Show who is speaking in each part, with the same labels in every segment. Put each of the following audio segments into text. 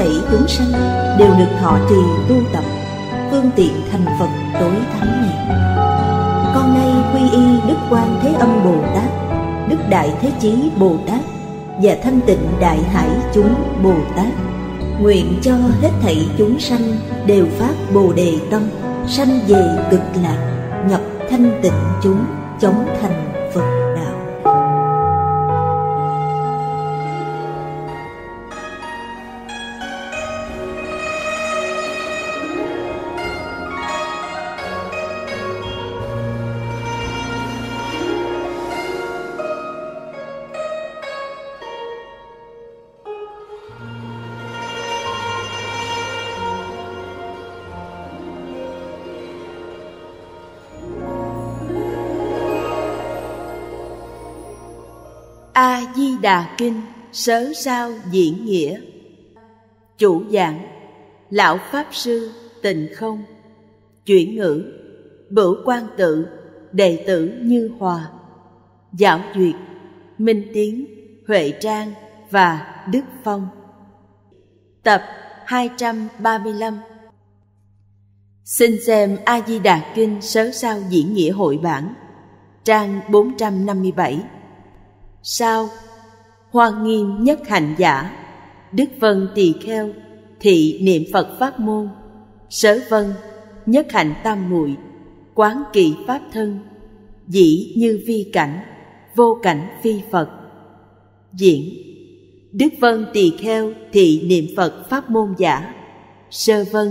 Speaker 1: thảy chúng sanh đều được thọ trì tu tập phương tiện thành phật tối thắng này con nay quy y đức quan thế âm bồ tát đức đại thế chí bồ tát và thanh tịnh đại hải chúng bồ tát nguyện cho hết thảy chúng sanh đều phát bồ đề tâm sanh về cực lạc nhập thanh tịnh chúng chống thành phật
Speaker 2: Đà Kinh Sớ sao diễn nghĩa Chủ giảng Lão Pháp Sư tình Không Chuyển ngữ Bửu quan tự Đệ tử Như Hòa Giáo duyệt Minh Tiến Huệ Trang và Đức Phong Tập 235 Xin xem A-di-đà kinh sớ sao diễn nghĩa hội bản Trang 457 Sao hoa nghiêm nhất hành giả đức vân tỳ kheo thị niệm phật pháp môn sở vân nhất hạnh tam muội quán kỳ pháp thân dĩ như vi cảnh vô cảnh phi phật diễn đức vân tỳ kheo thị niệm phật pháp môn giả sơ vân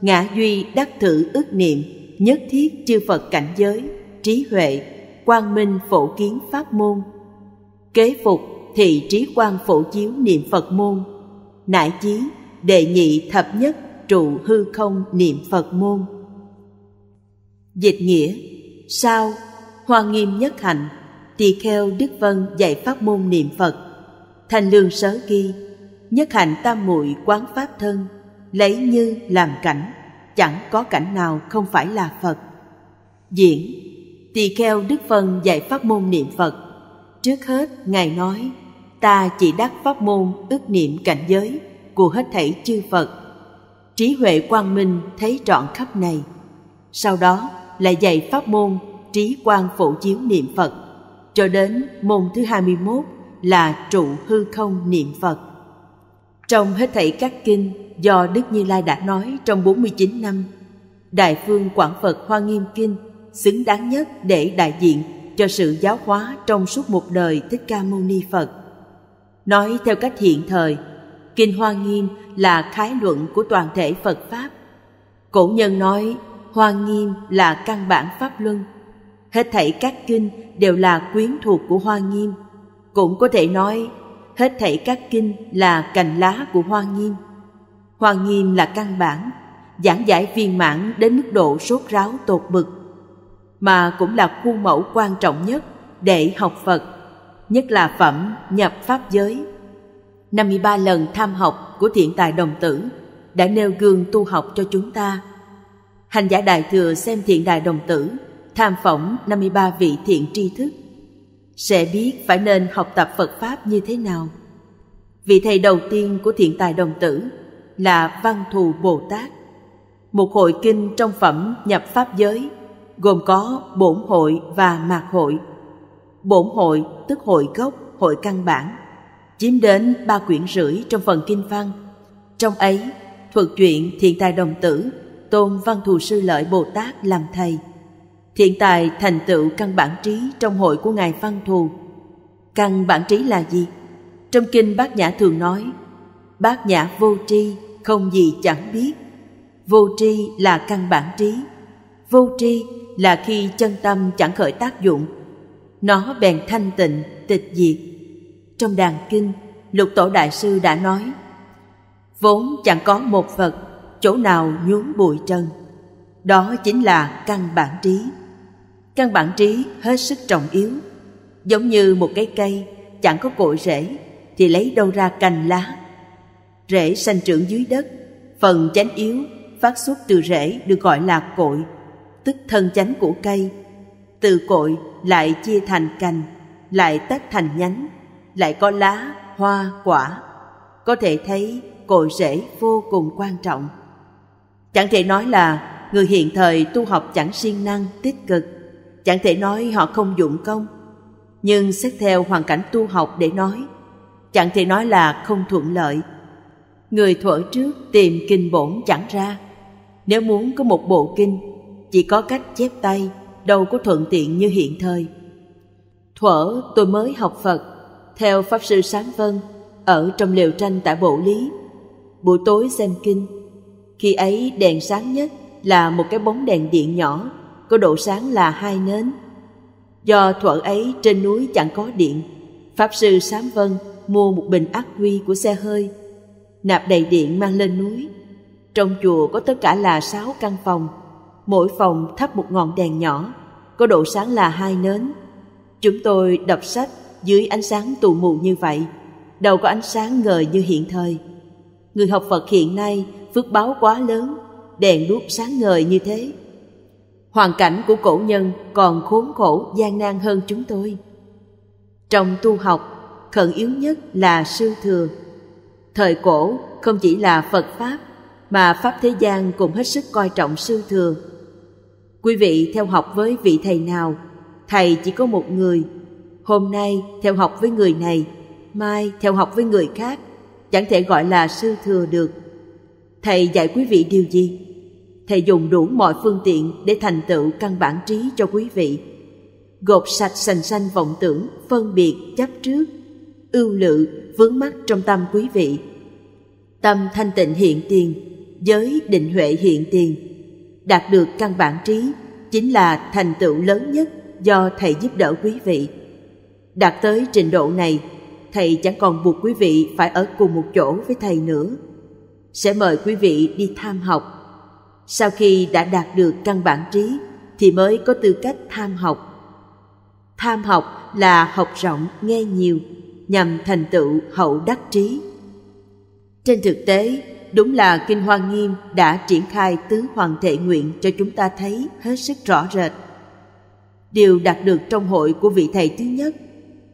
Speaker 2: ngã duy đắc thử ước niệm nhất thiết chư phật cảnh giới trí huệ quang minh phổ kiến pháp môn kế phục thì trí quan phổ chiếu niệm phật môn nải chí đệ nhị thập nhất trụ hư không niệm phật môn dịch nghĩa sao hoa nghiêm nhất hạnh tỳ kheo đức vân dạy pháp môn niệm phật thanh lương sớ ghi nhất hạnh tam muội quán pháp thân lấy như làm cảnh chẳng có cảnh nào không phải là phật diễn tỳ kheo đức vân dạy pháp môn niệm phật trước hết ngài nói ta chỉ đắc pháp môn ước niệm cảnh giới của hết thảy chư Phật. Trí huệ quang minh thấy trọn khắp này. Sau đó lại dạy pháp môn trí quang phổ chiếu niệm Phật cho đến môn thứ 21 là trụ hư không niệm Phật. Trong hết thảy các kinh do Đức Như Lai đã nói trong 49 năm, Đại phương Quảng Phật Hoa Nghiêm Kinh xứng đáng nhất để đại diện cho sự giáo hóa trong suốt một đời Thích Ca Mâu Ni Phật nói theo cách hiện thời kinh hoa nghiêm là khái luận của toàn thể phật pháp cổ nhân nói hoa nghiêm là căn bản pháp luân hết thảy các kinh đều là quyến thuộc của hoa nghiêm cũng có thể nói hết thảy các kinh là cành lá của hoa nghiêm hoa nghiêm là căn bản giảng giải viên mãn đến mức độ sốt ráo tột bực mà cũng là khuôn mẫu quan trọng nhất để học phật nhất là phẩm nhập pháp giới 53 lần tham học của thiện tài đồng tử đã nêu gương tu học cho chúng ta. Hành giả Đại Thừa xem thiện đài đồng tử, tham phỏng 53 vị thiện tri thức, sẽ biết phải nên học tập Phật Pháp như thế nào. Vị thầy đầu tiên của thiện tài đồng tử là Văn Thù Bồ Tát. Một hội kinh trong phẩm nhập Pháp giới, gồm có bổn hội và mạc hội – bổn hội tức hội gốc, hội căn bản, chiếm đến ba quyển rưỡi trong phần kinh văn. Trong ấy, thuật chuyện thiện tài đồng tử, tôn văn thù sư lợi Bồ Tát làm thầy. Thiện tài thành tựu căn bản trí trong hội của Ngài Văn Thù. Căn bản trí là gì? Trong kinh Bát Nhã thường nói, Bát Nhã vô tri, không gì chẳng biết. Vô tri là căn bản trí. Vô tri là khi chân tâm chẳng khởi tác dụng nó bèn thanh tịnh tịch diệt trong đàn kinh lục tổ đại sư đã nói vốn chẳng có một vật chỗ nào nhuốm bụi trần đó chính là căn bản trí căn bản trí hết sức trọng yếu giống như một cái cây chẳng có cội rễ thì lấy đâu ra cành lá rễ sanh trưởng dưới đất phần chánh yếu phát xuất từ rễ được gọi là cội tức thân chánh của cây từ cội lại chia thành cành lại tách thành nhánh lại có lá hoa quả có thể thấy cội rễ vô cùng quan trọng chẳng thể nói là người hiện thời tu học chẳng siêng năng tích cực chẳng thể nói họ không dụng công nhưng xét theo hoàn cảnh tu học để nói chẳng thể nói là không thuận lợi người thuở trước tìm kinh bổn chẳng ra nếu muốn có một bộ kinh chỉ có cách chép tay đâu có thuận tiện như hiện thời. Thuở tôi mới học Phật, theo Pháp Sư Sáng Vân, ở trong liều tranh tại Bộ Lý, buổi tối xem kinh. Khi ấy đèn sáng nhất là một cái bóng đèn điện nhỏ, có độ sáng là hai nến. Do thuở ấy trên núi chẳng có điện, Pháp Sư Sám Vân mua một bình ác quy của xe hơi, nạp đầy điện mang lên núi. Trong chùa có tất cả là sáu căn phòng, mỗi phòng thắp một ngọn đèn nhỏ, có độ sáng là hai nến. Chúng tôi đọc sách dưới ánh sáng tù mù như vậy, đâu có ánh sáng ngời như hiện thời. Người học Phật hiện nay phước báo quá lớn, đèn đuốc sáng ngời như thế. Hoàn cảnh của cổ nhân còn khốn khổ, gian nan hơn chúng tôi. Trong tu học, khẩn yếu nhất là sư thừa. Thời cổ không chỉ là Phật Pháp, mà Pháp thế gian cũng hết sức coi trọng sư thừa quý vị theo học với vị thầy nào thầy chỉ có một người hôm nay theo học với người này mai theo học với người khác chẳng thể gọi là sư thừa được thầy dạy quý vị điều gì thầy dùng đủ mọi phương tiện để thành tựu căn bản trí cho quý vị gột sạch sành sanh vọng tưởng phân biệt chấp trước ưu lự vướng mắc trong tâm quý vị tâm thanh tịnh hiện tiền giới định huệ hiện tiền đạt được căn bản trí chính là thành tựu lớn nhất do thầy giúp đỡ quý vị đạt tới trình độ này thầy chẳng còn buộc quý vị phải ở cùng một chỗ với thầy nữa sẽ mời quý vị đi tham học sau khi đã đạt được căn bản trí thì mới có tư cách tham học tham học là học rộng nghe nhiều nhằm thành tựu hậu đắc trí trên thực tế Đúng là Kinh Hoa Nghiêm đã triển khai tứ hoàng thể nguyện cho chúng ta thấy hết sức rõ rệt. Điều đạt được trong hội của vị thầy thứ nhất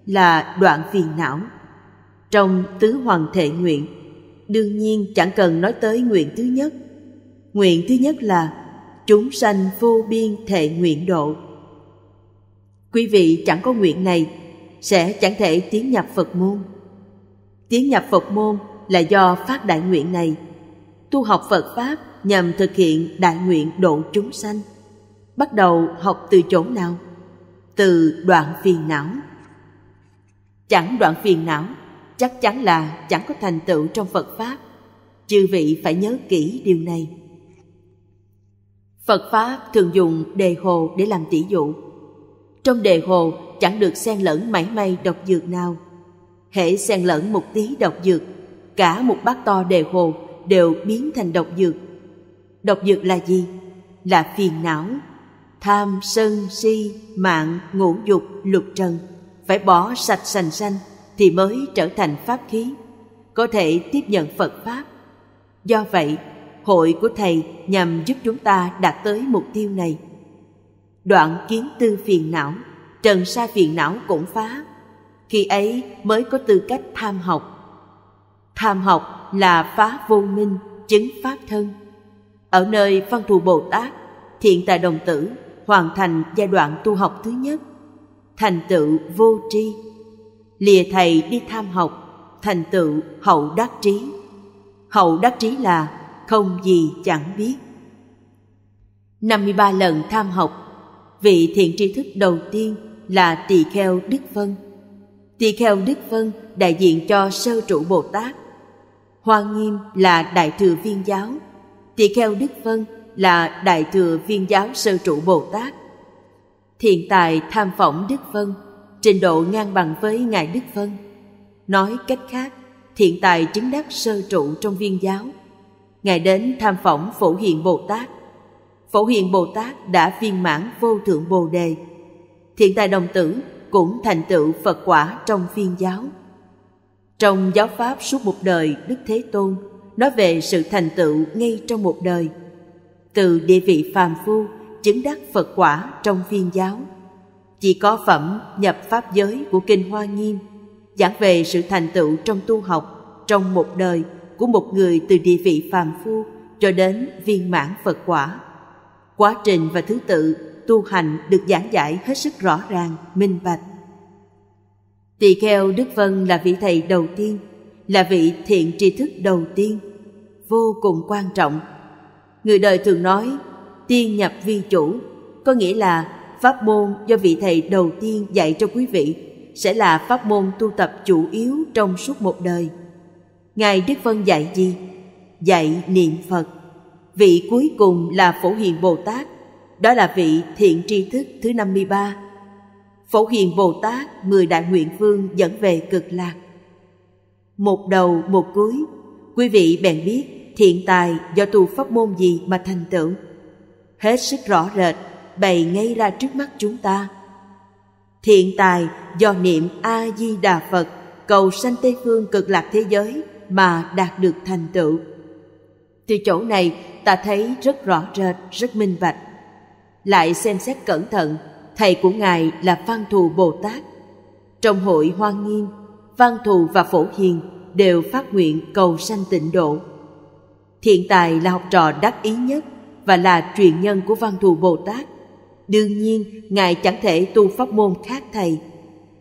Speaker 2: là đoạn phiền não. Trong tứ hoàng thể nguyện, đương nhiên chẳng cần nói tới nguyện thứ nhất. Nguyện thứ nhất là chúng sanh vô biên thệ nguyện độ. Quý vị chẳng có nguyện này sẽ chẳng thể tiến nhập Phật môn. Tiến nhập Phật môn là do phát đại nguyện này tu học Phật Pháp nhằm thực hiện đại nguyện độ chúng sanh. Bắt đầu học từ chỗ nào? Từ đoạn phiền não. Chẳng đoạn phiền não, chắc chắn là chẳng có thành tựu trong Phật Pháp. Chư vị phải nhớ kỹ điều này. Phật Pháp thường dùng đề hồ để làm tỷ dụ. Trong đề hồ chẳng được xen lẫn mảy may độc dược nào. Hễ xen lẫn một tí độc dược, cả một bát to đề hồ đều biến thành độc dược độc dược là gì là phiền não tham sân si mạng ngũ dục lục trần phải bỏ sạch sành sanh thì mới trở thành pháp khí có thể tiếp nhận phật pháp do vậy hội của thầy nhằm giúp chúng ta đạt tới mục tiêu này đoạn kiến tư phiền não trần sa phiền não cũng phá khi ấy mới có tư cách tham học tham học là phá vô minh chứng pháp thân ở nơi văn thù bồ tát thiện tài đồng tử hoàn thành giai đoạn tu học thứ nhất thành tựu vô tri lìa thầy đi tham học thành tựu hậu đắc trí hậu đắc trí là không gì chẳng biết 53 lần tham học vị thiện tri thức đầu tiên là tỳ kheo đức vân tỳ kheo đức vân đại diện cho sơ trụ bồ tát Hoa Nghiêm là Đại Thừa Viên Giáo, Tỳ Kheo Đức Vân là Đại Thừa Viên Giáo Sơ Trụ Bồ Tát. Thiện Tài tham phỏng Đức Vân, trình độ ngang bằng với Ngài Đức Vân. Nói cách khác, Thiện Tài chứng đắc sơ trụ trong viên giáo. Ngài đến tham phỏng Phổ hiện Bồ Tát. Phổ hiện Bồ Tát đã viên mãn vô thượng Bồ Đề. Thiện Tài Đồng Tử cũng thành tựu Phật quả trong viên giáo. Trong giáo pháp suốt một đời Đức Thế Tôn nói về sự thành tựu ngay trong một đời, từ địa vị phàm phu chứng đắc Phật quả trong viên giáo. Chỉ có phẩm nhập pháp giới của Kinh Hoa Nghiêm giảng về sự thành tựu trong tu học trong một đời của một người từ địa vị phàm phu cho đến viên mãn Phật quả. Quá trình và thứ tự tu hành được giảng giải hết sức rõ ràng, minh bạch. Tỳ kheo Đức Vân là vị thầy đầu tiên, là vị thiện tri thức đầu tiên, vô cùng quan trọng. Người đời thường nói tiên nhập vi chủ, có nghĩa là pháp môn do vị thầy đầu tiên dạy cho quý vị sẽ là pháp môn tu tập chủ yếu trong suốt một đời. Ngài Đức Vân dạy gì? Dạy niệm Phật. Vị cuối cùng là Phổ Hiền Bồ Tát, đó là vị thiện tri thức thứ 53 Phổ Hiền Bồ Tát mười đại nguyện vương dẫn về cực lạc. Một đầu một cuối, quý vị bèn biết thiện tài do tu pháp môn gì mà thành tựu. Hết sức rõ rệt, bày ngay ra trước mắt chúng ta. Thiện tài do niệm A Di Đà Phật cầu sanh Tây phương cực lạc thế giới mà đạt được thành tựu. Từ chỗ này ta thấy rất rõ rệt, rất minh bạch. Lại xem xét cẩn thận thầy của ngài là văn thù bồ tát trong hội hoan nghiêm văn thù và phổ hiền đều phát nguyện cầu sanh tịnh độ thiện tài là học trò đắc ý nhất và là truyền nhân của văn thù bồ tát đương nhiên ngài chẳng thể tu pháp môn khác thầy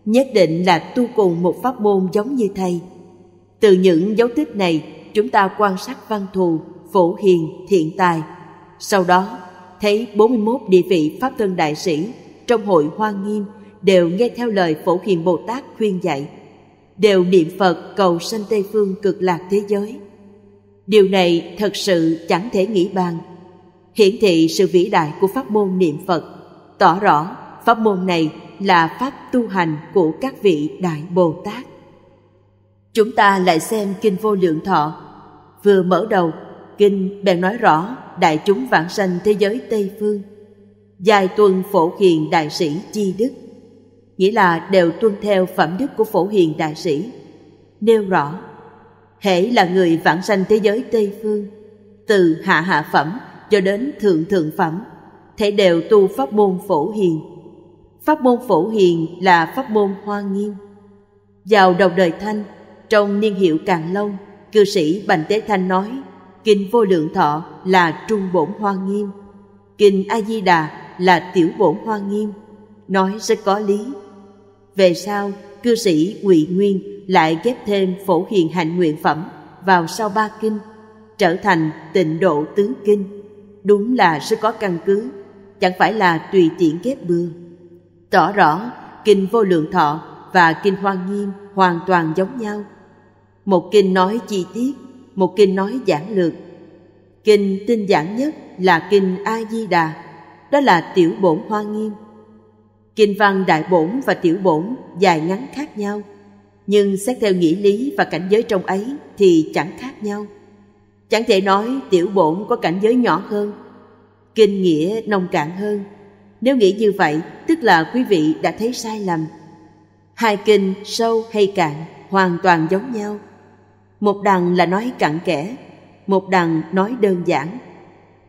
Speaker 2: nhất định là tu cùng một pháp môn giống như thầy từ những dấu tích này chúng ta quan sát văn thù phổ hiền thiện tài sau đó thấy 41 địa vị pháp thân đại sĩ trong hội Hoa Nghiêm đều nghe theo lời Phổ Hiền Bồ Tát khuyên dạy, đều niệm Phật cầu sanh Tây Phương cực lạc thế giới. Điều này thật sự chẳng thể nghĩ bàn, hiển thị sự vĩ đại của pháp môn niệm Phật, tỏ rõ pháp môn này là pháp tu hành của các vị Đại Bồ Tát. Chúng ta lại xem Kinh Vô Lượng Thọ. Vừa mở đầu, Kinh bèn nói rõ đại chúng vãng sanh thế giới Tây Phương – giai tuân phổ hiền đại sĩ chi đức nghĩa là đều tuân theo phẩm đức của phổ hiền đại sĩ nêu rõ hễ là người vãng sanh thế giới tây phương từ hạ hạ phẩm cho đến thượng thượng phẩm thể đều tu pháp môn phổ hiền pháp môn phổ hiền là pháp môn hoa nghiêm vào đầu đời thanh trong niên hiệu càng long cư sĩ bành tế thanh nói kinh vô lượng thọ là trung bổn hoa nghiêm kinh a di đà là tiểu bổn hoa nghiêm nói rất có lý về sau cư sĩ Ngụy Nguyên lại ghép thêm phổ hiền hạnh nguyện phẩm vào sau ba kinh trở thành tịnh độ tứ kinh đúng là rất có căn cứ chẳng phải là tùy tiện ghép bừa tỏ rõ kinh vô lượng thọ và kinh hoa nghiêm hoàn toàn giống nhau một kinh nói chi tiết một kinh nói giản lược kinh tinh giản nhất là kinh a di đà đó là tiểu bổn hoa nghiêm kinh văn đại bổn và tiểu bổn dài ngắn khác nhau nhưng xét theo nghĩa lý và cảnh giới trong ấy thì chẳng khác nhau chẳng thể nói tiểu bổn có cảnh giới nhỏ hơn kinh nghĩa nông cạn hơn nếu nghĩ như vậy tức là quý vị đã thấy sai lầm hai kinh sâu hay cạn hoàn toàn giống nhau một đằng là nói cặn kẽ một đằng nói đơn giản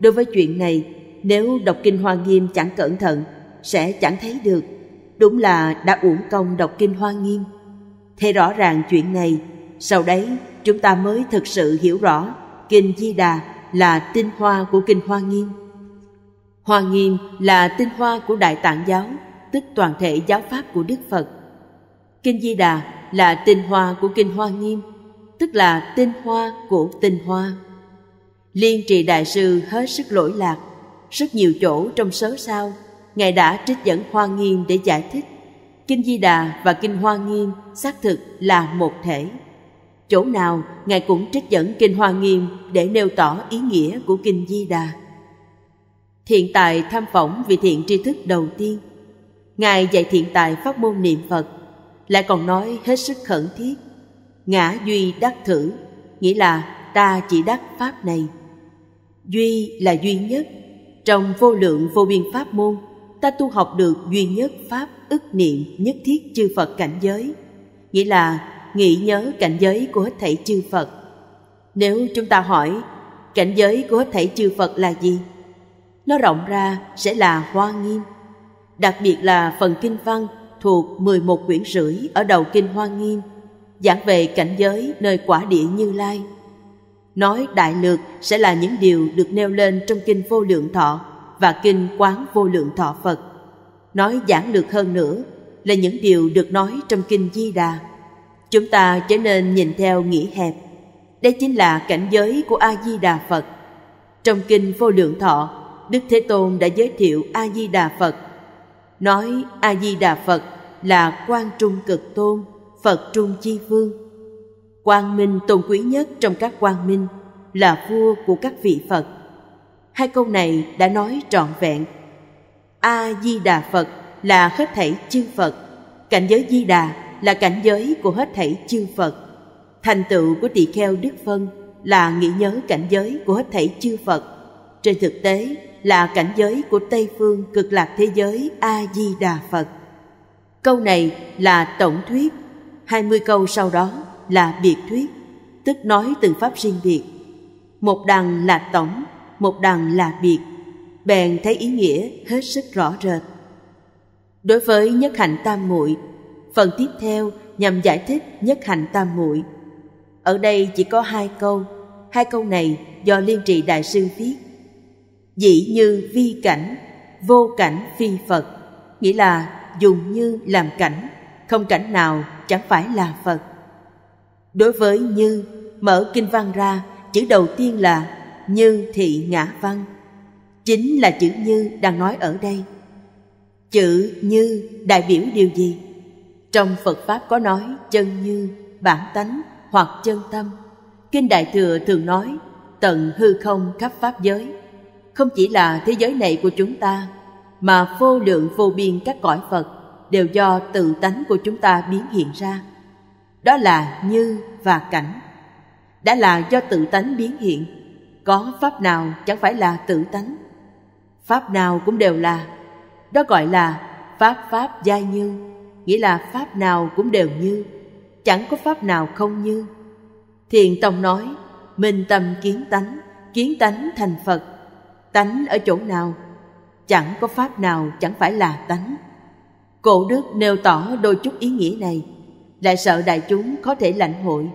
Speaker 2: đối với chuyện này nếu đọc Kinh Hoa Nghiêm chẳng cẩn thận, sẽ chẳng thấy được. Đúng là đã uổng công đọc Kinh Hoa Nghiêm. Thế rõ ràng chuyện này, sau đấy chúng ta mới thực sự hiểu rõ Kinh Di Đà là tinh hoa của Kinh Hoa Nghiêm. Hoa Nghiêm là tinh hoa của Đại Tạng Giáo, tức toàn thể giáo pháp của Đức Phật. Kinh Di Đà là tinh hoa của Kinh Hoa Nghiêm, tức là tinh hoa của tinh hoa. Liên trì đại sư hết sức lỗi lạc, rất nhiều chỗ trong sớ sao ngài đã trích dẫn hoa nghiêm để giải thích kinh di đà và kinh hoa nghiêm xác thực là một thể chỗ nào ngài cũng trích dẫn kinh hoa nghiêm để nêu tỏ ý nghĩa của kinh di đà thiện tài tham phỏng vị thiện tri thức đầu tiên ngài dạy thiện tài pháp môn niệm phật lại còn nói hết sức khẩn thiết ngã duy đắc thử nghĩa là ta chỉ đắc pháp này duy là duy nhất trong vô lượng vô biên pháp môn ta tu học được duy nhất pháp ức niệm nhất thiết chư phật cảnh giới nghĩa là nghĩ nhớ cảnh giới của hết thảy chư phật nếu chúng ta hỏi cảnh giới của hết thảy chư phật là gì nó rộng ra sẽ là hoa nghiêm đặc biệt là phần kinh văn thuộc 11 quyển rưỡi ở đầu kinh hoa nghiêm giảng về cảnh giới nơi quả địa như lai Nói đại lược sẽ là những điều được nêu lên trong kinh vô lượng thọ và kinh quán vô lượng thọ Phật. Nói giản lược hơn nữa là những điều được nói trong kinh Di Đà. Chúng ta trở nên nhìn theo nghĩa hẹp. Đây chính là cảnh giới của A Di Đà Phật. Trong kinh vô lượng thọ, Đức Thế Tôn đã giới thiệu A Di Đà Phật. Nói A Di Đà Phật là quan trung cực tôn, Phật trung chi vương quang minh tôn quý nhất trong các quang minh là vua của các vị phật hai câu này đã nói trọn vẹn a di đà phật là hết thảy chư phật cảnh giới di đà là cảnh giới của hết thảy chư phật thành tựu của tỳ kheo đức phân là nghĩ nhớ cảnh giới của hết thảy chư phật trên thực tế là cảnh giới của tây phương cực lạc thế giới a di đà phật câu này là tổng thuyết hai mươi câu sau đó là biệt thuyết, tức nói từng pháp riêng biệt. Một đằng là tổng, một đằng là biệt, bèn thấy ý nghĩa hết sức rõ rệt. Đối với nhất hạnh tam muội, phần tiếp theo nhằm giải thích nhất hạnh tam muội. Ở đây chỉ có hai câu, hai câu này do Liên Trì Đại sư viết. Dĩ như vi cảnh, vô cảnh phi Phật, nghĩa là dùng như làm cảnh, không cảnh nào chẳng phải là Phật đối với như mở kinh văn ra chữ đầu tiên là như thị ngã văn chính là chữ như đang nói ở đây chữ như đại biểu điều gì trong phật pháp có nói chân như bản tánh hoặc chân tâm kinh đại thừa thường nói tận hư không khắp pháp giới không chỉ là thế giới này của chúng ta mà vô lượng vô biên các cõi phật đều do tự tánh của chúng ta biến hiện ra đó là như và cảnh đã là do tự tánh biến hiện có pháp nào chẳng phải là tự tánh pháp nào cũng đều là đó gọi là pháp pháp gia như nghĩa là pháp nào cũng đều như chẳng có pháp nào không như thiền tông nói minh tâm kiến tánh kiến tánh thành phật tánh ở chỗ nào chẳng có pháp nào chẳng phải là tánh cổ đức nêu tỏ đôi chút ý nghĩa này lại sợ đại chúng có thể lãnh hội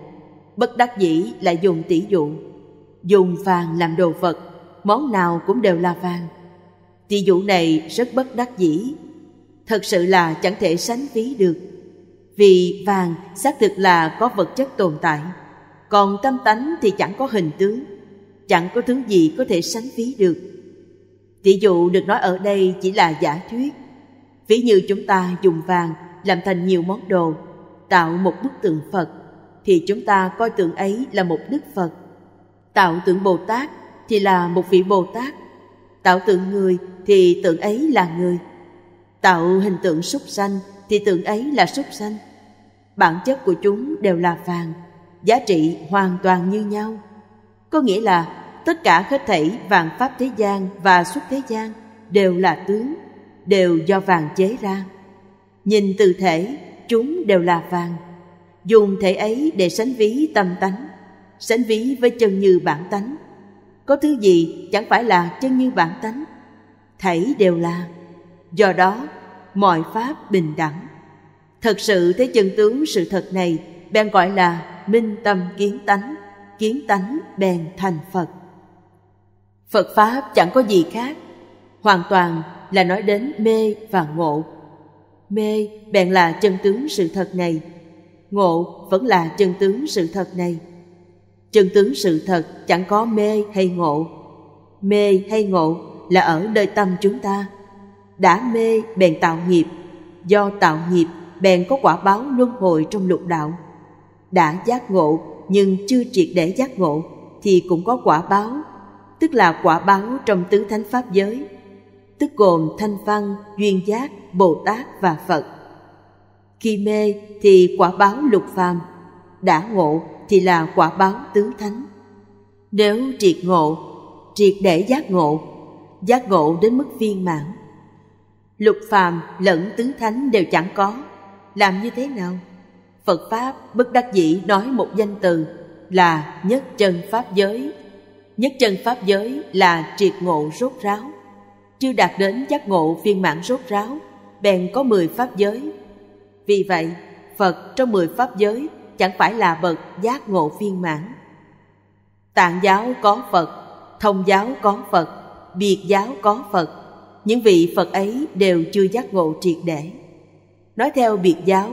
Speaker 2: bất đắc dĩ lại dùng tỷ dụ dùng vàng làm đồ vật món nào cũng đều là vàng tỷ dụ này rất bất đắc dĩ thật sự là chẳng thể sánh ví được vì vàng xác thực là có vật chất tồn tại còn tâm tánh thì chẳng có hình tướng chẳng có thứ gì có thể sánh ví được tỷ dụ được nói ở đây chỉ là giả thuyết ví như chúng ta dùng vàng làm thành nhiều món đồ tạo một bức tượng Phật thì chúng ta coi tượng ấy là một Đức Phật. Tạo tượng Bồ Tát thì là một vị Bồ Tát. Tạo tượng người thì tượng ấy là người. Tạo hình tượng súc sanh thì tượng ấy là súc sanh. Bản chất của chúng đều là vàng, giá trị hoàn toàn như nhau. Có nghĩa là tất cả hết thảy vàng pháp thế gian và xuất thế gian đều là tướng, đều do vàng chế ra. Nhìn từ thể chúng đều là vàng dùng thể ấy để sánh ví tâm tánh sánh ví với chân như bản tánh có thứ gì chẳng phải là chân như bản tánh thảy đều là do đó mọi pháp bình đẳng thật sự thế chân tướng sự thật này bèn gọi là minh tâm kiến tánh kiến tánh bèn thành phật phật pháp chẳng có gì khác hoàn toàn là nói đến mê và ngộ mê bèn là chân tướng sự thật này ngộ vẫn là chân tướng sự thật này chân tướng sự thật chẳng có mê hay ngộ mê hay ngộ là ở nơi tâm chúng ta đã mê bèn tạo nghiệp do tạo nghiệp bèn có quả báo luân hồi trong lục đạo đã giác ngộ nhưng chưa triệt để giác ngộ thì cũng có quả báo tức là quả báo trong tứ thánh pháp giới tức gồm thanh văn duyên giác bồ tát và phật khi mê thì quả báo lục phàm đã ngộ thì là quả báo tứ thánh nếu triệt ngộ triệt để giác ngộ giác ngộ đến mức viên mãn lục phàm lẫn tứ thánh đều chẳng có làm như thế nào phật pháp bất đắc dĩ nói một danh từ là nhất chân pháp giới nhất chân pháp giới là triệt ngộ rốt ráo chưa đạt đến giác ngộ viên mãn rốt ráo bèn có mười pháp giới vì vậy phật trong mười pháp giới chẳng phải là bậc giác ngộ viên mãn tạng giáo có phật thông giáo có phật biệt giáo có phật những vị phật ấy đều chưa giác ngộ triệt để nói theo biệt giáo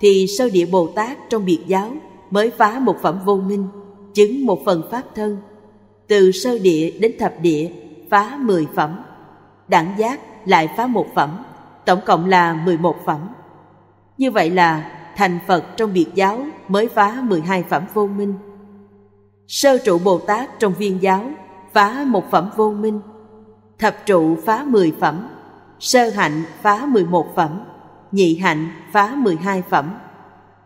Speaker 2: thì sơ địa bồ tát trong biệt giáo mới phá một phẩm vô minh chứng một phần pháp thân từ sơ địa đến thập địa phá mười phẩm đẳng giác lại phá một phẩm, tổng cộng là 11 phẩm. Như vậy là thành Phật trong biệt giáo mới phá 12 phẩm vô minh. Sơ trụ Bồ Tát trong viên giáo phá một phẩm vô minh. Thập trụ phá 10 phẩm, sơ hạnh phá 11 phẩm, nhị hạnh phá 12 phẩm.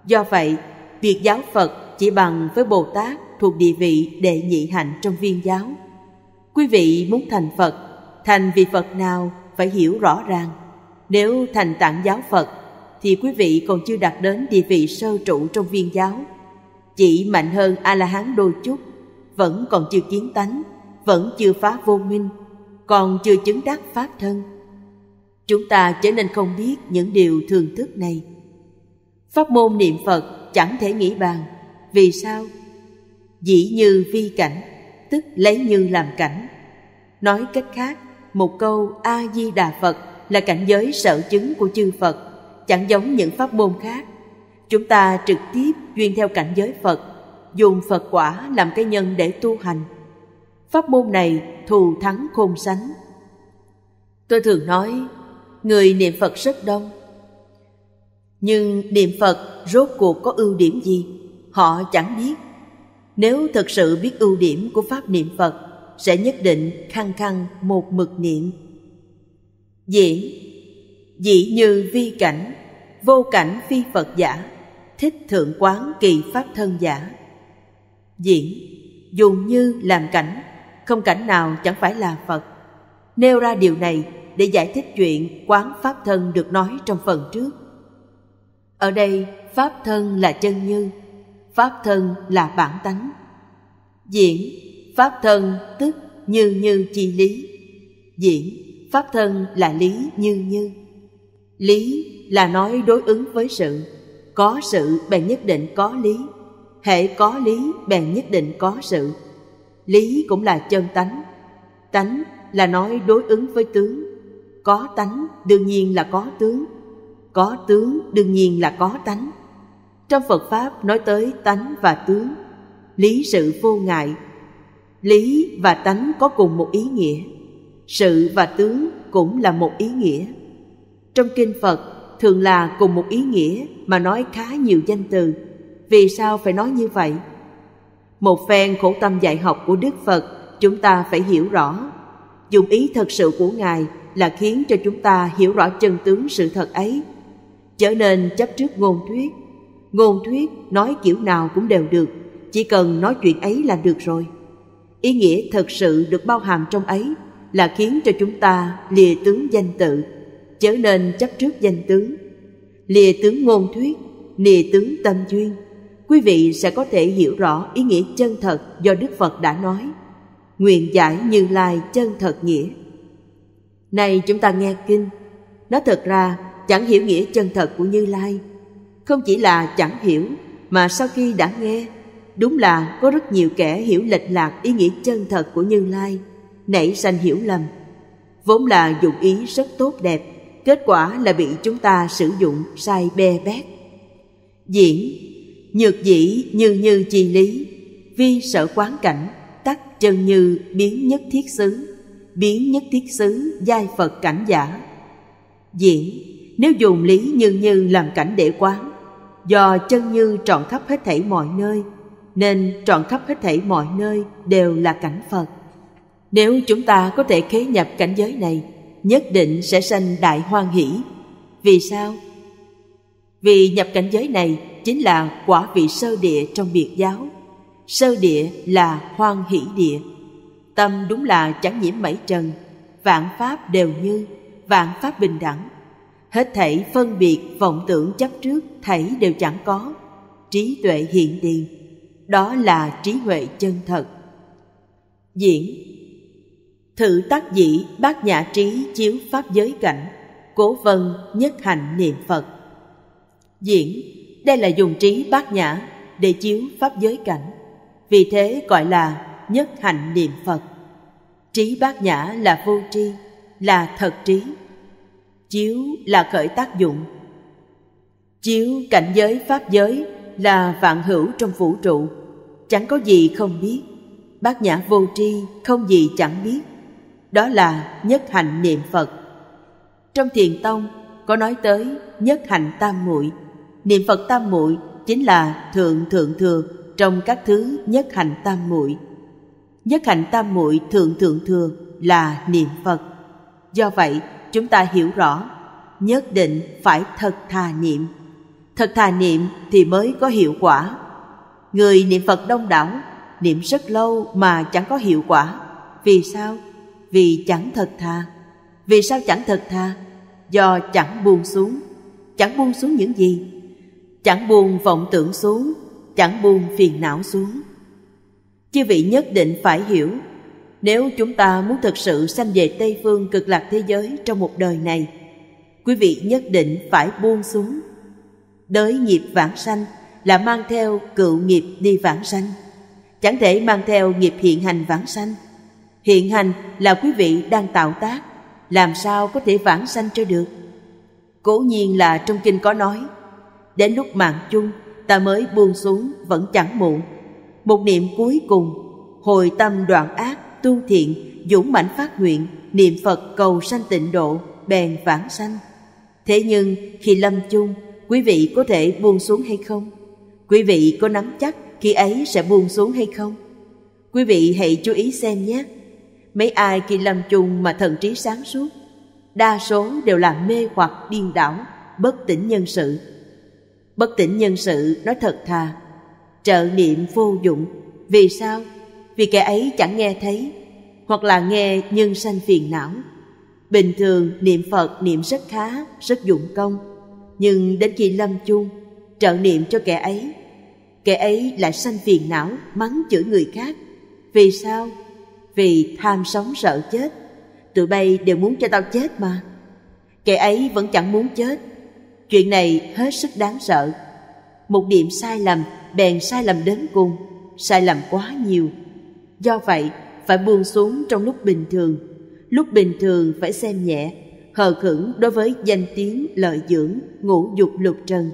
Speaker 2: Do vậy, biệt giáo Phật chỉ bằng với Bồ Tát thuộc địa vị đệ nhị hạnh trong viên giáo. Quý vị muốn thành Phật thành vị phật nào phải hiểu rõ ràng nếu thành tạng giáo phật thì quý vị còn chưa đạt đến địa vị sơ trụ trong viên giáo chỉ mạnh hơn a la hán đôi chút vẫn còn chưa kiến tánh vẫn chưa phá vô minh còn chưa chứng đắc pháp thân chúng ta trở nên không biết những điều thường thức này pháp môn niệm phật chẳng thể nghĩ bàn vì sao dĩ như vi cảnh tức lấy như làm cảnh nói cách khác một câu a di đà phật là cảnh giới sở chứng của chư phật chẳng giống những pháp môn khác chúng ta trực tiếp duyên theo cảnh giới phật dùng phật quả làm cái nhân để tu hành pháp môn này thù thắng khôn sánh tôi thường nói người niệm phật rất đông nhưng niệm phật rốt cuộc có ưu điểm gì họ chẳng biết nếu thật sự biết ưu điểm của pháp niệm phật sẽ nhất định khăng khăng một mực niệm diễn dĩ như vi cảnh vô cảnh phi phật giả thích thượng quán kỳ pháp thân giả diễn dùng như làm cảnh không cảnh nào chẳng phải là phật nêu ra điều này để giải thích chuyện quán pháp thân được nói trong phần trước ở đây pháp thân là chân như pháp thân là bản tánh diễn pháp thân tức như như chi lý diễn pháp thân là lý như như lý là nói đối ứng với sự có sự bèn nhất định có lý hệ có lý bèn nhất định có sự lý cũng là chân tánh tánh là nói đối ứng với tướng có tánh đương nhiên là có tướng có tướng đương nhiên là có tánh trong phật pháp nói tới tánh và tướng lý sự vô ngại lý và tánh có cùng một ý nghĩa sự và tướng cũng là một ý nghĩa trong kinh phật thường là cùng một ý nghĩa mà nói khá nhiều danh từ vì sao phải nói như vậy một phen khổ tâm dạy học của đức phật chúng ta phải hiểu rõ dùng ý thật sự của ngài là khiến cho chúng ta hiểu rõ chân tướng sự thật ấy trở nên chấp trước ngôn thuyết ngôn thuyết nói kiểu nào cũng đều được chỉ cần nói chuyện ấy là được rồi ý nghĩa thật sự được bao hàm trong ấy là khiến cho chúng ta lìa tướng danh tự chớ nên chấp trước danh tướng lìa tướng ngôn thuyết lìa tướng tâm duyên quý vị sẽ có thể hiểu rõ ý nghĩa chân thật do đức phật đã nói nguyện giải như lai chân thật nghĩa Này chúng ta nghe kinh nó thật ra chẳng hiểu nghĩa chân thật của như lai không chỉ là chẳng hiểu mà sau khi đã nghe Đúng là có rất nhiều kẻ hiểu lệch lạc ý nghĩa chân thật của Như Lai, nảy sanh hiểu lầm. Vốn là dụng ý rất tốt đẹp, kết quả là bị chúng ta sử dụng sai bê bét. Diễn, nhược dĩ như như chi lý, vi sở quán cảnh, tắc chân như biến nhất thiết xứ, biến nhất thiết xứ giai Phật cảnh giả. Diễn, nếu dùng lý như như làm cảnh để quán, do chân như trọn khắp hết thảy mọi nơi – nên trọn khắp hết thảy mọi nơi đều là cảnh Phật. Nếu chúng ta có thể khế nhập cảnh giới này, nhất định sẽ sanh đại hoan hỷ. Vì sao? Vì nhập cảnh giới này chính là quả vị sơ địa trong biệt giáo. Sơ địa là hoan hỷ địa. Tâm đúng là chẳng nhiễm mảy trần, vạn pháp đều như, vạn pháp bình đẳng. Hết thảy phân biệt vọng tưởng chấp trước thảy đều chẳng có, trí tuệ hiện tiền đó là trí huệ chân thật diễn thử tác dĩ bát nhã trí chiếu pháp giới cảnh cố vân nhất hạnh niệm phật diễn đây là dùng trí bát nhã để chiếu pháp giới cảnh vì thế gọi là nhất hạnh niệm phật trí bát nhã là vô tri là thật trí chiếu là khởi tác dụng chiếu cảnh giới pháp giới là vạn hữu trong vũ trụ chẳng có gì không biết bát nhã vô tri không gì chẳng biết đó là nhất hạnh niệm phật trong thiền tông có nói tới nhất hạnh tam muội niệm phật tam muội chính là thượng thượng thừa trong các thứ nhất hạnh tam muội nhất hạnh tam muội thượng thượng thừa là niệm phật do vậy chúng ta hiểu rõ nhất định phải thật thà niệm thật thà niệm thì mới có hiệu quả Người niệm Phật đông đảo, niệm rất lâu mà chẳng có hiệu quả. Vì sao? Vì chẳng thật thà. Vì sao chẳng thật thà? Do chẳng buông xuống. Chẳng buông xuống những gì? Chẳng buông vọng tưởng xuống, chẳng buông phiền não xuống. Chư vị nhất định phải hiểu, nếu chúng ta muốn thực sự sanh về Tây Phương cực lạc thế giới trong một đời này, quý vị nhất định phải buông xuống. Đới nghiệp vãng sanh – là mang theo cựu nghiệp đi vãng sanh chẳng thể mang theo nghiệp hiện hành vãng sanh hiện hành là quý vị đang tạo tác làm sao có thể vãng sanh cho được cố nhiên là trong kinh có nói đến lúc mạng chung ta mới buông xuống vẫn chẳng muộn một niệm cuối cùng hồi tâm đoạn ác tu thiện dũng mãnh phát nguyện niệm phật cầu sanh tịnh độ bèn vãng sanh thế nhưng khi lâm chung quý vị có thể buông xuống hay không quý vị có nắm chắc khi ấy sẽ buông xuống hay không quý vị hãy chú ý xem nhé mấy ai khi lâm chung mà thần trí sáng suốt đa số đều là mê hoặc điên đảo bất tỉnh nhân sự bất tỉnh nhân sự nói thật thà trợ niệm vô dụng vì sao vì kẻ ấy chẳng nghe thấy hoặc là nghe nhưng sanh phiền não bình thường niệm phật niệm rất khá rất dụng công nhưng đến khi lâm chung trợ niệm cho kẻ ấy kẻ ấy lại sanh phiền não mắng chửi người khác vì sao vì tham sống sợ chết tụi bay đều muốn cho tao chết mà kẻ ấy vẫn chẳng muốn chết chuyện này hết sức đáng sợ một điểm sai lầm bèn sai lầm đến cùng sai lầm quá nhiều do vậy phải buông xuống trong lúc bình thường lúc bình thường phải xem nhẹ hờ khẩn đối với danh tiếng lợi dưỡng ngũ dục lục trần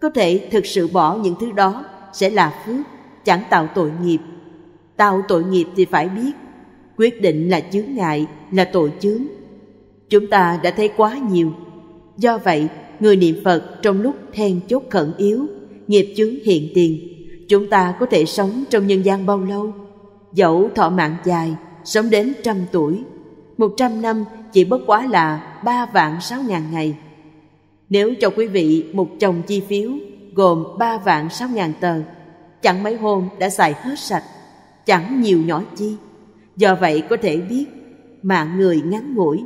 Speaker 2: có thể thực sự bỏ những thứ đó sẽ là phước chẳng tạo tội nghiệp tạo tội nghiệp thì phải biết quyết định là chướng ngại là tội chướng chúng ta đã thấy quá nhiều do vậy người niệm phật trong lúc then chốt khẩn yếu nghiệp chướng hiện tiền chúng ta có thể sống trong nhân gian bao lâu dẫu thọ mạng dài sống đến trăm tuổi một trăm năm chỉ bất quá là ba vạn sáu ngàn ngày nếu cho quý vị một chồng chi phiếu gồm 3 vạn 6 ngàn tờ, chẳng mấy hôm đã xài hết sạch, chẳng nhiều nhỏ chi. Do vậy có thể biết, mạng người ngắn ngủi.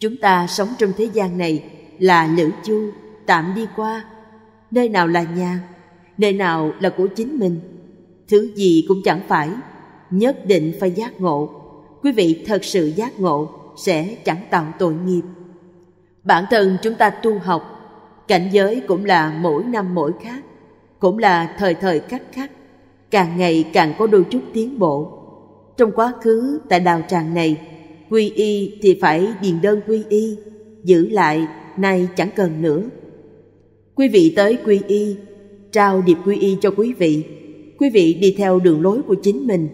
Speaker 2: Chúng ta sống trong thế gian này là lữ chu, tạm đi qua. Nơi nào là nhà, nơi nào là của chính mình. Thứ gì cũng chẳng phải, nhất định phải giác ngộ. Quý vị thật sự giác ngộ sẽ chẳng tạo tội nghiệp. Bản thân chúng ta tu học cảnh giới cũng là mỗi năm mỗi khác cũng là thời thời khắc khắc càng ngày càng có đôi chút tiến bộ trong quá khứ tại đào tràng này quy y thì phải điền đơn quy y giữ lại nay chẳng cần nữa quý vị tới quy y trao điệp quy y cho quý vị quý vị đi theo đường lối của chính mình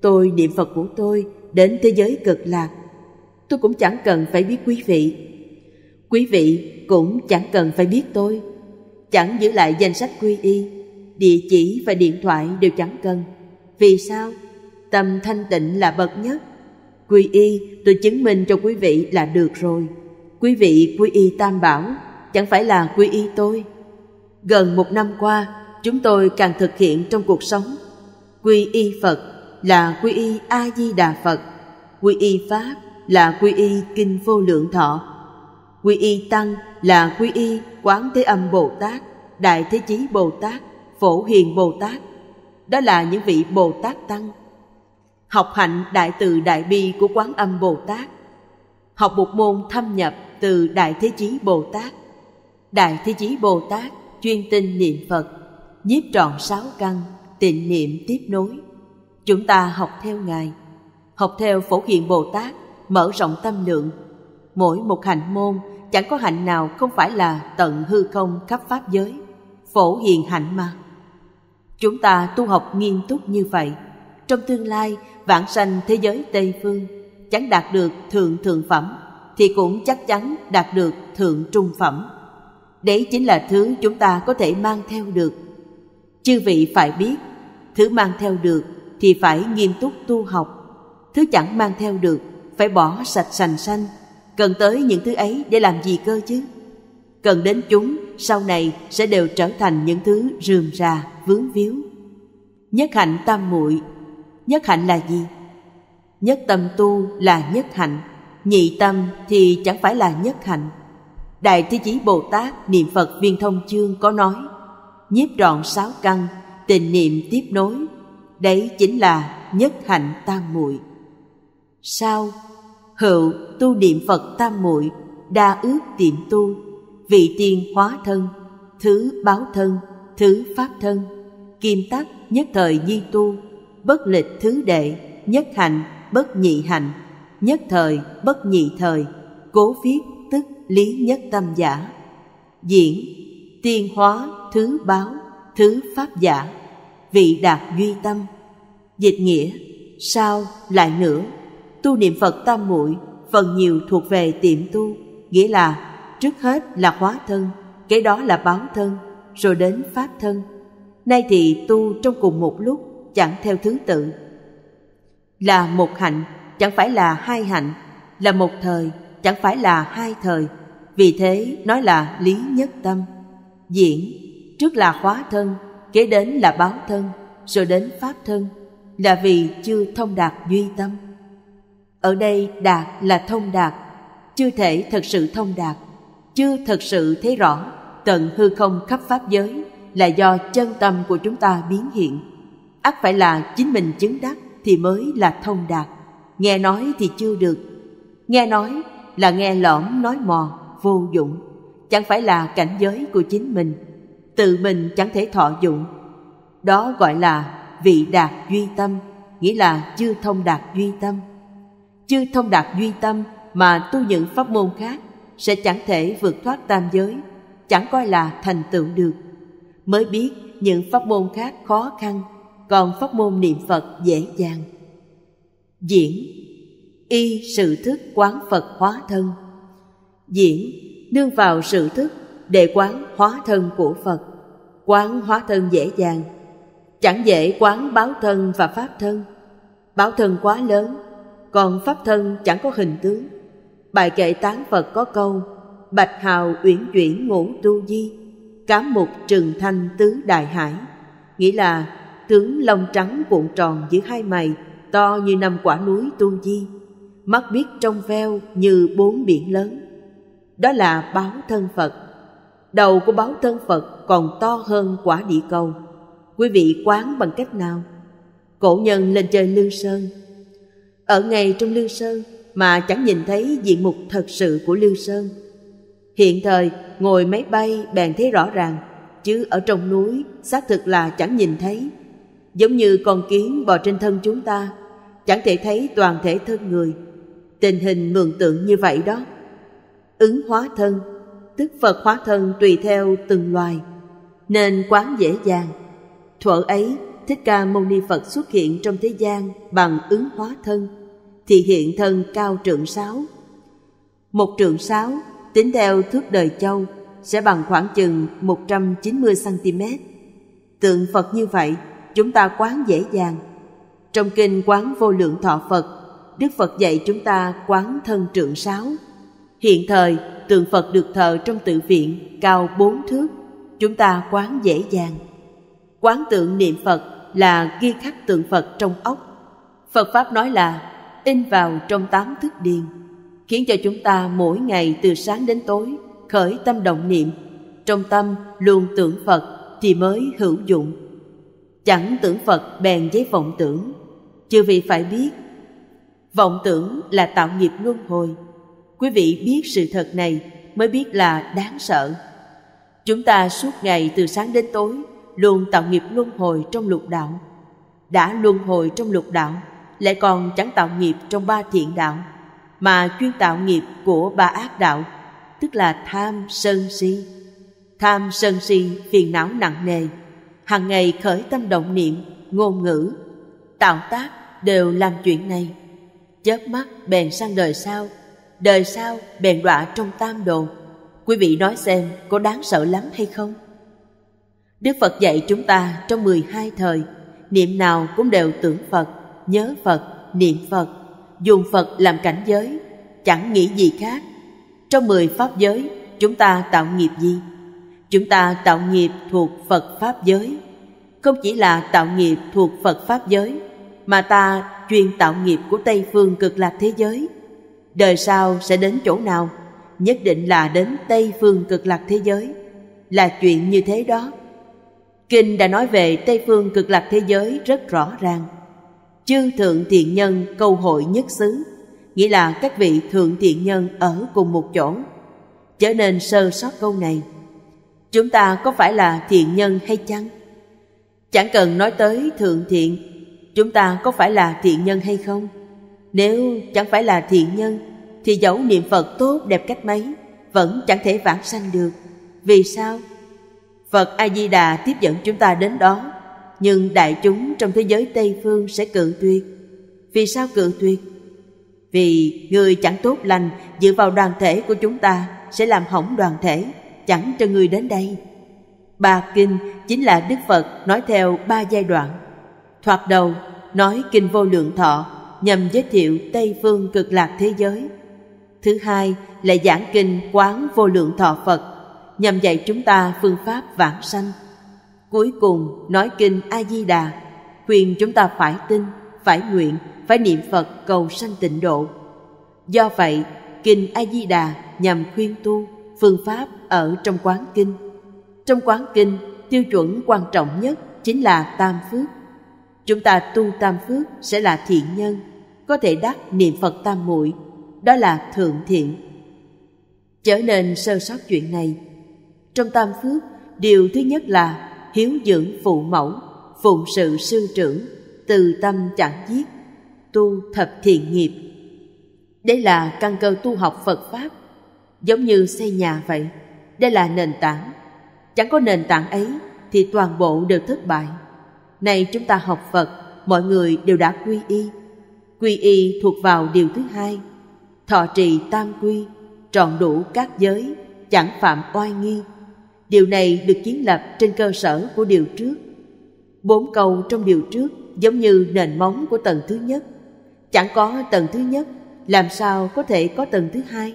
Speaker 2: tôi niệm phật của tôi đến thế giới cực lạc tôi cũng chẳng cần phải biết quý vị Quý vị cũng chẳng cần phải biết tôi, chẳng giữ lại danh sách quy y, địa chỉ và điện thoại đều chẳng cần. Vì sao? Tâm thanh tịnh là bậc nhất. Quy y tôi chứng minh cho quý vị là được rồi. Quý vị quy y tam bảo, chẳng phải là quy y tôi. Gần một năm qua, chúng tôi càng thực hiện trong cuộc sống. Quy y Phật là quy y A-di-đà Phật, quy y Pháp là quy y Kinh Vô Lượng Thọ quy y tăng là quy y quán thế âm bồ tát đại thế chí bồ tát phổ hiền bồ tát đó là những vị bồ tát tăng học hạnh đại từ đại bi của quán âm bồ tát học một môn thâm nhập từ đại thế chí bồ tát đại thế chí bồ tát chuyên tinh niệm phật nhiếp trọn sáu căn tịnh niệm tiếp nối chúng ta học theo ngài học theo phổ hiền bồ tát mở rộng tâm lượng mỗi một hành môn chẳng có hạnh nào không phải là tận hư không khắp pháp giới phổ hiền hạnh mà chúng ta tu học nghiêm túc như vậy trong tương lai vãng sanh thế giới tây phương chẳng đạt được thượng thượng phẩm thì cũng chắc chắn đạt được thượng trung phẩm đấy chính là thứ chúng ta có thể mang theo được chư vị phải biết thứ mang theo được thì phải nghiêm túc tu học thứ chẳng mang theo được phải bỏ sạch sành xanh cần tới những thứ ấy để làm gì cơ chứ cần đến chúng sau này sẽ đều trở thành những thứ rườm rà vướng víu nhất hạnh tam muội nhất hạnh là gì nhất tâm tu là nhất hạnh nhị tâm thì chẳng phải là nhất hạnh đại thế chí bồ tát niệm phật viên thông chương có nói nhiếp trọn sáu căn tình niệm tiếp nối đấy chính là nhất hạnh tam muội sao hữu tu niệm phật tam muội đa ước tiệm tu vị tiên hóa thân thứ báo thân thứ pháp thân kim tắc nhất thời di tu bất lịch thứ đệ nhất hạnh bất nhị hạnh nhất thời bất nhị thời cố viết tức lý nhất tâm giả diễn tiên hóa thứ báo thứ pháp giả vị đạt duy tâm dịch nghĩa sao lại nữa tu niệm phật tam muội phần nhiều thuộc về tiệm tu nghĩa là trước hết là hóa thân kế đó là báo thân rồi đến pháp thân nay thì tu trong cùng một lúc chẳng theo thứ tự là một hạnh chẳng phải là hai hạnh là một thời chẳng phải là hai thời vì thế nói là lý nhất tâm diễn trước là hóa thân kế đến là báo thân rồi đến pháp thân là vì chưa thông đạt duy tâm ở đây đạt là thông đạt chưa thể thật sự thông đạt chưa thật sự thấy rõ tận hư không khắp pháp giới là do chân tâm của chúng ta biến hiện ắt phải là chính mình chứng đắc thì mới là thông đạt nghe nói thì chưa được nghe nói là nghe lõm nói mò vô dụng chẳng phải là cảnh giới của chính mình tự mình chẳng thể thọ dụng đó gọi là vị đạt duy tâm nghĩa là chưa thông đạt duy tâm chưa thông đạt duy tâm mà tu những pháp môn khác sẽ chẳng thể vượt thoát tam giới chẳng coi là thành tựu được mới biết những pháp môn khác khó khăn còn pháp môn niệm phật dễ dàng diễn y sự thức quán phật hóa thân diễn nương vào sự thức để quán hóa thân của phật quán hóa thân dễ dàng chẳng dễ quán báo thân và pháp thân báo thân quá lớn còn pháp thân chẳng có hình tướng bài kệ tán phật có câu bạch hào uyển chuyển ngũ tu di cám mục trừng thanh tứ đại hải nghĩa là tướng lông trắng cuộn tròn giữa hai mày to như năm quả núi tu di mắt biết trong veo như bốn biển lớn đó là báo thân phật đầu của báo thân phật còn to hơn quả địa cầu quý vị quán bằng cách nào cổ nhân lên chơi lương sơn ở ngay trong Lưu sơn mà chẳng nhìn thấy diện mục thật sự của Lưu sơn hiện thời ngồi máy bay bèn thấy rõ ràng chứ ở trong núi xác thực là chẳng nhìn thấy giống như con kiến bò trên thân chúng ta chẳng thể thấy toàn thể thân người tình hình mường tượng như vậy đó ứng hóa thân tức phật hóa thân tùy theo từng loài nên quán dễ dàng thuở ấy thích ca mâu ni phật xuất hiện trong thế gian bằng ứng hóa thân thì hiện thân cao trượng sáu một trượng sáu tính theo thước đời châu sẽ bằng khoảng chừng 190 cm. Tượng Phật như vậy, chúng ta quán dễ dàng. Trong kinh quán vô lượng thọ Phật, Đức Phật dạy chúng ta quán thân trượng sáu. Hiện thời, tượng Phật được thờ trong tự viện cao bốn thước, chúng ta quán dễ dàng. Quán tượng niệm Phật là ghi khắc tượng Phật trong ốc. Phật Pháp nói là in vào trong tám thức điền khiến cho chúng ta mỗi ngày từ sáng đến tối khởi tâm động niệm trong tâm luôn tưởng phật thì mới hữu dụng chẳng tưởng phật bèn với vọng tưởng chưa vì phải biết vọng tưởng là tạo nghiệp luân hồi quý vị biết sự thật này mới biết là đáng sợ chúng ta suốt ngày từ sáng đến tối luôn tạo nghiệp luân hồi trong lục đạo đã luân hồi trong lục đạo lại còn chẳng tạo nghiệp trong ba thiện đạo mà chuyên tạo nghiệp của ba ác đạo tức là tham sân si tham sân si phiền não nặng nề hàng ngày khởi tâm động niệm ngôn ngữ tạo tác đều làm chuyện này chớp mắt bèn sang đời sau đời sau bèn đọa trong tam đồ quý vị nói xem có đáng sợ lắm hay không đức phật dạy chúng ta trong 12 thời niệm nào cũng đều tưởng phật nhớ Phật, niệm Phật, dùng Phật làm cảnh giới, chẳng nghĩ gì khác. Trong mười pháp giới, chúng ta tạo nghiệp gì? Chúng ta tạo nghiệp thuộc Phật pháp giới. Không chỉ là tạo nghiệp thuộc Phật pháp giới, mà ta chuyên tạo nghiệp của Tây phương cực lạc thế giới. Đời sau sẽ đến chỗ nào? Nhất định là đến Tây phương cực lạc thế giới. Là chuyện như thế đó. Kinh đã nói về Tây phương cực lạc thế giới rất rõ ràng chư thượng tiện nhân câu hội nhất xứ nghĩa là các vị thượng tiện nhân ở cùng một chỗ trở nên sơ sót câu này chúng ta có phải là thiện nhân hay chăng chẳng cần nói tới thượng thiện chúng ta có phải là thiện nhân hay không nếu chẳng phải là thiện nhân thì dẫu niệm phật tốt đẹp cách mấy vẫn chẳng thể vãng sanh được vì sao phật a di đà tiếp dẫn chúng ta đến đó nhưng đại chúng trong thế giới Tây phương sẽ cự tuyệt. Vì sao cự tuyệt? Vì người chẳng tốt lành dựa vào đoàn thể của chúng ta sẽ làm hỏng đoàn thể, chẳng cho người đến đây. Ba kinh chính là Đức Phật nói theo ba giai đoạn. Thoạt đầu nói kinh vô lượng thọ nhằm giới thiệu Tây phương cực lạc thế giới. Thứ hai là giảng kinh quán vô lượng thọ Phật nhằm dạy chúng ta phương pháp vãng sanh cuối cùng nói kinh a di đà khuyên chúng ta phải tin phải nguyện phải niệm phật cầu sanh tịnh độ do vậy kinh a di đà nhằm khuyên tu phương pháp ở trong quán kinh trong quán kinh tiêu chuẩn quan trọng nhất chính là tam phước chúng ta tu tam phước sẽ là thiện nhân có thể đắc niệm phật tam muội đó là thượng thiện trở nên sơ sót chuyện này trong tam phước điều thứ nhất là hiếu dưỡng phụ mẫu phụng sự sư trưởng từ tâm chẳng giết tu thập thiện nghiệp đây là căn cơ tu học phật pháp giống như xây nhà vậy đây là nền tảng chẳng có nền tảng ấy thì toàn bộ đều thất bại nay chúng ta học phật mọi người đều đã quy y quy y thuộc vào điều thứ hai thọ trì tam quy trọn đủ các giới chẳng phạm oai nghi điều này được kiến lập trên cơ sở của điều trước bốn câu trong điều trước giống như nền móng của tầng thứ nhất chẳng có tầng thứ nhất làm sao có thể có tầng thứ hai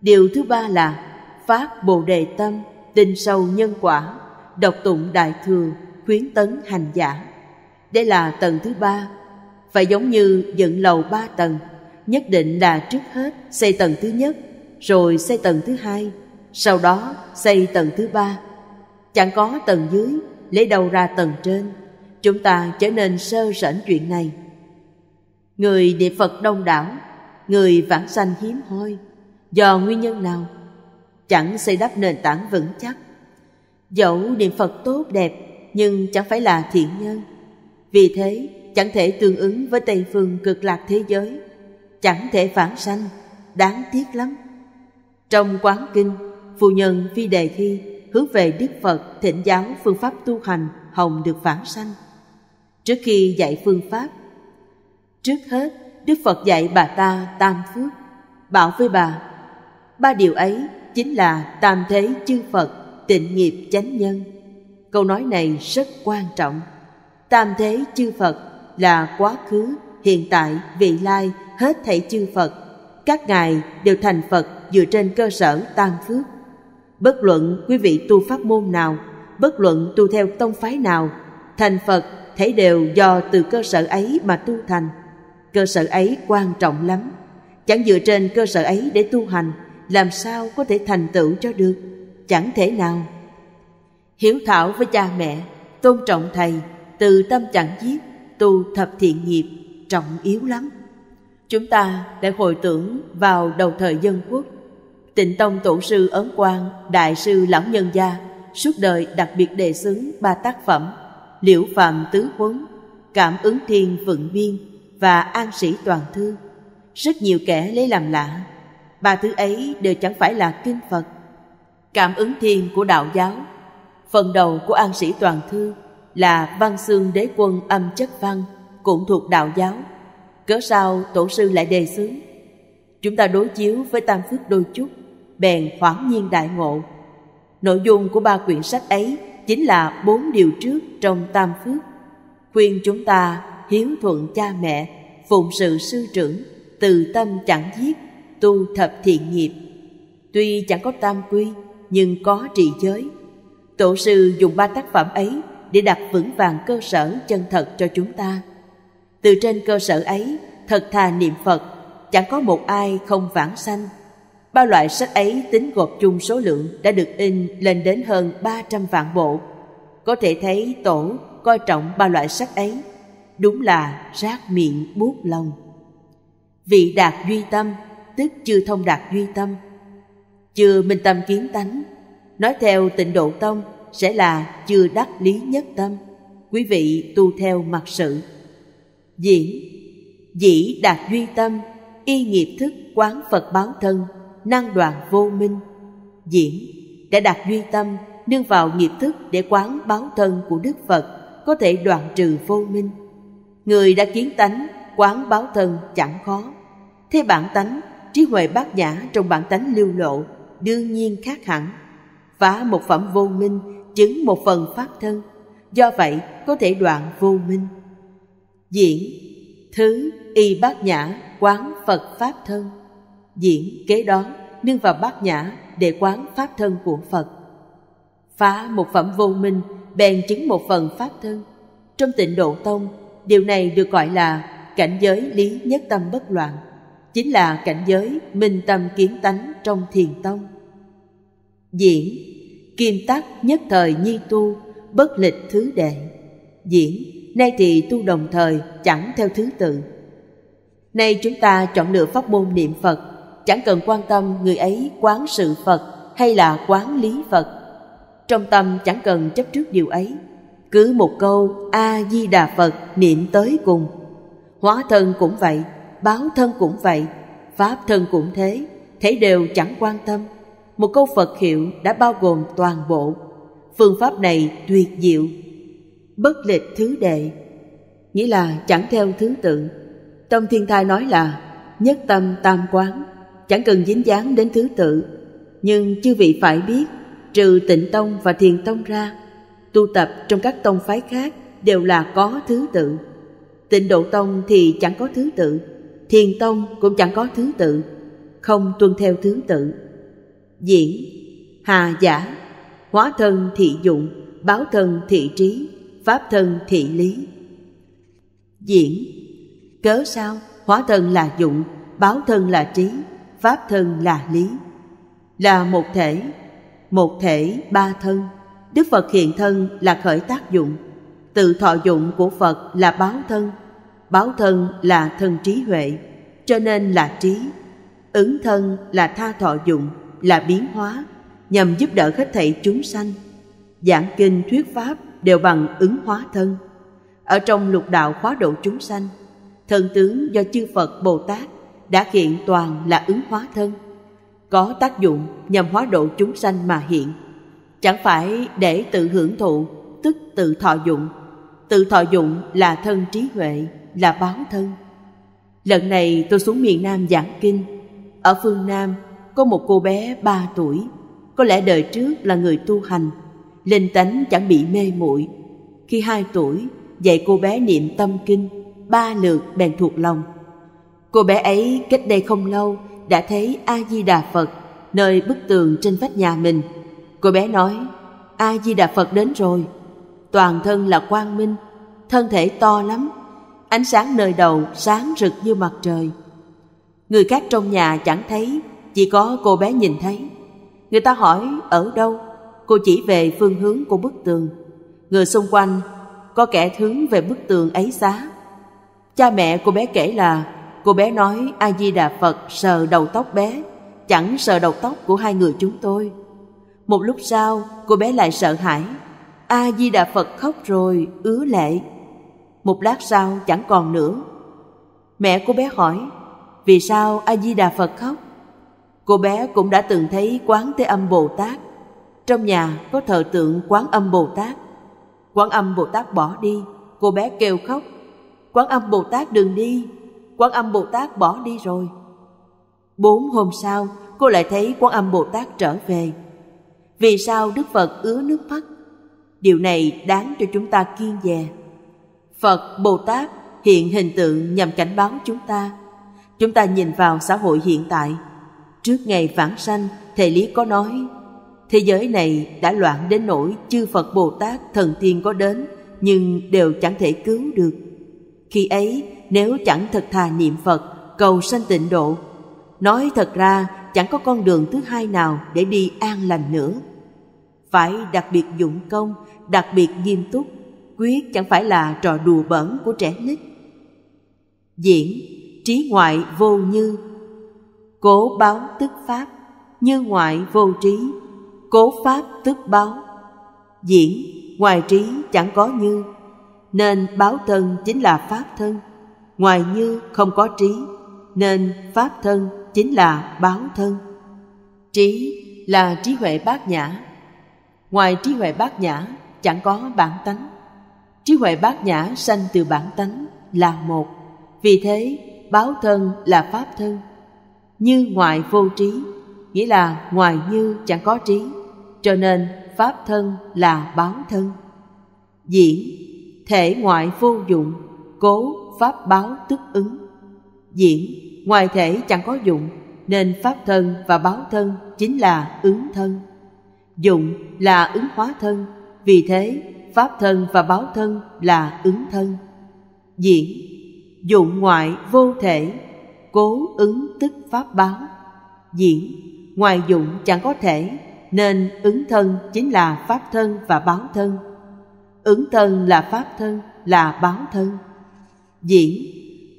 Speaker 2: điều thứ ba là phát bồ đề tâm tinh sâu nhân quả độc tụng đại thừa khuyến tấn hành giả đây là tầng thứ ba phải giống như dựng lầu ba tầng nhất định là trước hết xây tầng thứ nhất rồi xây tầng thứ hai sau đó xây tầng thứ ba chẳng có tầng dưới lấy đầu ra tầng trên chúng ta trở nên sơ sảnh chuyện này người địa phật đông đảo người vãng sanh hiếm hoi do nguyên nhân nào chẳng xây đắp nền tảng vững chắc dẫu niệm phật tốt đẹp nhưng chẳng phải là thiện nhân vì thế chẳng thể tương ứng với tây phương cực lạc thế giới chẳng thể phản sanh đáng tiếc lắm trong quán kinh phu nhân phi đề thi hướng về đức phật thỉnh giáo phương pháp tu hành hồng được vãng sanh trước khi dạy phương pháp trước hết đức phật dạy bà ta tam phước bảo với bà ba điều ấy chính là tam thế chư phật tịnh nghiệp chánh nhân câu nói này rất quan trọng tam thế chư phật là quá khứ hiện tại vị lai hết thảy chư phật các ngài đều thành phật dựa trên cơ sở tam phước bất luận quý vị tu pháp môn nào bất luận tu theo tông phái nào thành phật thể đều do từ cơ sở ấy mà tu thành cơ sở ấy quan trọng lắm chẳng dựa trên cơ sở ấy để tu hành làm sao có thể thành tựu cho được chẳng thể nào hiếu thảo với cha mẹ tôn trọng thầy từ tâm chẳng giết tu thập thiện nghiệp trọng yếu lắm chúng ta lại hồi tưởng vào đầu thời dân quốc Tịnh Tông Tổ sư Ấn Quang, Đại sư Lão Nhân Gia, suốt đời đặc biệt đề xướng ba tác phẩm Liễu Phạm Tứ Huấn, Cảm ứng Thiên vận Biên và An Sĩ Toàn Thư. Rất nhiều kẻ lấy làm lạ, ba thứ ấy đều chẳng phải là kinh Phật. Cảm ứng Thiên của Đạo giáo, phần đầu của An Sĩ Toàn Thư là Văn Xương Đế Quân Âm Chất Văn, cũng thuộc Đạo giáo. Cớ sao Tổ sư lại đề xướng? Chúng ta đối chiếu với Tam Phước đôi chút – bèn hoảng nhiên đại ngộ nội dung của ba quyển sách ấy chính là bốn điều trước trong tam phước khuyên chúng ta hiếu thuận cha mẹ phụng sự sư trưởng từ tâm chẳng giết tu thập thiện nghiệp tuy chẳng có tam quy nhưng có trị giới tổ sư dùng ba tác phẩm ấy để đặt vững vàng cơ sở chân thật cho chúng ta từ trên cơ sở ấy thật thà niệm phật chẳng có một ai không vãng sanh Ba loại sách ấy tính gộp chung số lượng đã được in lên đến hơn 300 vạn bộ. Có thể thấy tổ coi trọng ba loại sách ấy, đúng là rác miệng buốt lòng. Vị đạt duy tâm, tức chưa thông đạt duy tâm, chưa minh tâm kiến tánh, nói theo tịnh độ tông sẽ là chưa đắc lý nhất tâm. Quý vị tu theo mặt sự. Diễn, dĩ đạt duy tâm, y nghiệp thức quán Phật báo thân năng đoàn vô minh diễn đã đạt duy tâm nương vào nghiệp thức để quán báo thân của đức phật có thể đoạn trừ vô minh người đã kiến tánh quán báo thân chẳng khó thế bản tánh trí huệ bát nhã trong bản tánh lưu lộ đương nhiên khác hẳn phá một phẩm vô minh chứng một phần pháp thân do vậy có thể đoạn vô minh diễn thứ y bát nhã quán phật pháp thân diễn kế đó nương vào bát nhã để quán pháp thân của phật phá một phẩm vô minh bèn chứng một phần pháp thân trong tịnh độ tông điều này được gọi là cảnh giới lý nhất tâm bất loạn chính là cảnh giới minh tâm kiến tánh trong thiền tông diễn kim tắc nhất thời nhi tu bất lịch thứ đệ diễn nay thì tu đồng thời chẳng theo thứ tự nay chúng ta chọn lựa pháp môn niệm phật chẳng cần quan tâm người ấy quán sự phật hay là quán lý phật trong tâm chẳng cần chấp trước điều ấy cứ một câu a di đà phật niệm tới cùng hóa thân cũng vậy báo thân cũng vậy pháp thân cũng thế thế đều chẳng quan tâm một câu phật hiệu đã bao gồm toàn bộ phương pháp này tuyệt diệu bất lịch thứ đệ nghĩa là chẳng theo thứ tự trong thiên thai nói là nhất tâm tam quán chẳng cần dính dáng đến thứ tự nhưng chư vị phải biết trừ tịnh tông và thiền tông ra tu tập trong các tông phái khác đều là có thứ tự tịnh độ tông thì chẳng có thứ tự thiền tông cũng chẳng có thứ tự không tuân theo thứ tự diễn hà giả hóa thân thị dụng báo thân thị trí pháp thân thị lý diễn cớ sao hóa thân là dụng báo thân là trí pháp thân là lý là một thể một thể ba thân đức phật hiện thân là khởi tác dụng tự thọ dụng của phật là báo thân báo thân là thân trí huệ cho nên là trí ứng thân là tha thọ dụng là biến hóa nhằm giúp đỡ hết thảy chúng sanh giảng kinh thuyết pháp đều bằng ứng hóa thân ở trong lục đạo khóa độ chúng sanh thần tướng do chư phật bồ tát đã hiện toàn là ứng hóa thân có tác dụng nhằm hóa độ chúng sanh mà hiện chẳng phải để tự hưởng thụ tức tự thọ dụng tự thọ dụng là thân trí huệ là báo thân lần này tôi xuống miền nam giảng kinh ở phương nam có một cô bé ba tuổi có lẽ đời trước là người tu hành linh tánh chẳng bị mê muội khi hai tuổi dạy cô bé niệm tâm kinh ba lượt bèn thuộc lòng Cô bé ấy cách đây không lâu đã thấy A-di-đà Phật nơi bức tường trên vách nhà mình. Cô bé nói, A-di-đà Phật đến rồi. Toàn thân là quang minh, thân thể to lắm. Ánh sáng nơi đầu sáng rực như mặt trời. Người khác trong nhà chẳng thấy, chỉ có cô bé nhìn thấy. Người ta hỏi ở đâu, cô chỉ về phương hướng của bức tường. Người xung quanh có kẻ hướng về bức tường ấy xá. Cha mẹ cô bé kể là Cô bé nói A-di-đà Phật sờ đầu tóc bé, chẳng sờ đầu tóc của hai người chúng tôi. Một lúc sau, cô bé lại sợ hãi. A-di-đà Phật khóc rồi, ứa lệ. Một lát sau chẳng còn nữa. Mẹ cô bé hỏi, vì sao A-di-đà Phật khóc? Cô bé cũng đã từng thấy quán Thế Âm Bồ Tát. Trong nhà có thờ tượng quán âm Bồ Tát. Quán âm Bồ Tát bỏ đi, cô bé kêu khóc. Quán âm Bồ Tát đừng đi, Quán Âm Bồ Tát bỏ đi rồi. Bốn hôm sau, cô lại thấy Quán Âm Bồ Tát trở về. Vì sao Đức Phật ứa nước mắt? Điều này đáng cho chúng ta kiên dè. Phật Bồ Tát hiện hình tượng nhằm cảnh báo chúng ta. Chúng ta nhìn vào xã hội hiện tại. Trước ngày vãng sanh, Thầy Lý có nói, thế giới này đã loạn đến nỗi chư Phật Bồ Tát thần tiên có đến nhưng đều chẳng thể cứu được. Khi ấy, nếu chẳng thật thà niệm Phật, cầu sanh tịnh độ. Nói thật ra, chẳng có con đường thứ hai nào để đi an lành nữa. Phải đặc biệt dụng công, đặc biệt nghiêm túc, quyết chẳng phải là trò đùa bẩn của trẻ nít. Diễn, trí ngoại vô như, cố báo tức pháp, như ngoại vô trí, cố pháp tức báo. Diễn, ngoài trí chẳng có như, nên báo thân chính là pháp thân ngoài như không có trí nên pháp thân chính là báo thân trí là trí huệ bát nhã ngoài trí huệ bát nhã chẳng có bản tánh trí huệ bát nhã sanh từ bản tánh là một vì thế báo thân là pháp thân như ngoại vô trí nghĩa là ngoài như chẳng có trí cho nên pháp thân là báo thân diễn thể ngoại vô dụng cố pháp báo tức ứng diễn ngoài thể chẳng có dụng nên pháp thân và báo thân chính là ứng thân dụng là ứng hóa thân vì thế pháp thân và báo thân là ứng thân diễn dụng ngoại vô thể cố ứng tức pháp báo diễn ngoài dụng chẳng có thể nên ứng thân chính là pháp thân và báo thân ứng thân là pháp thân là báo thân Diễn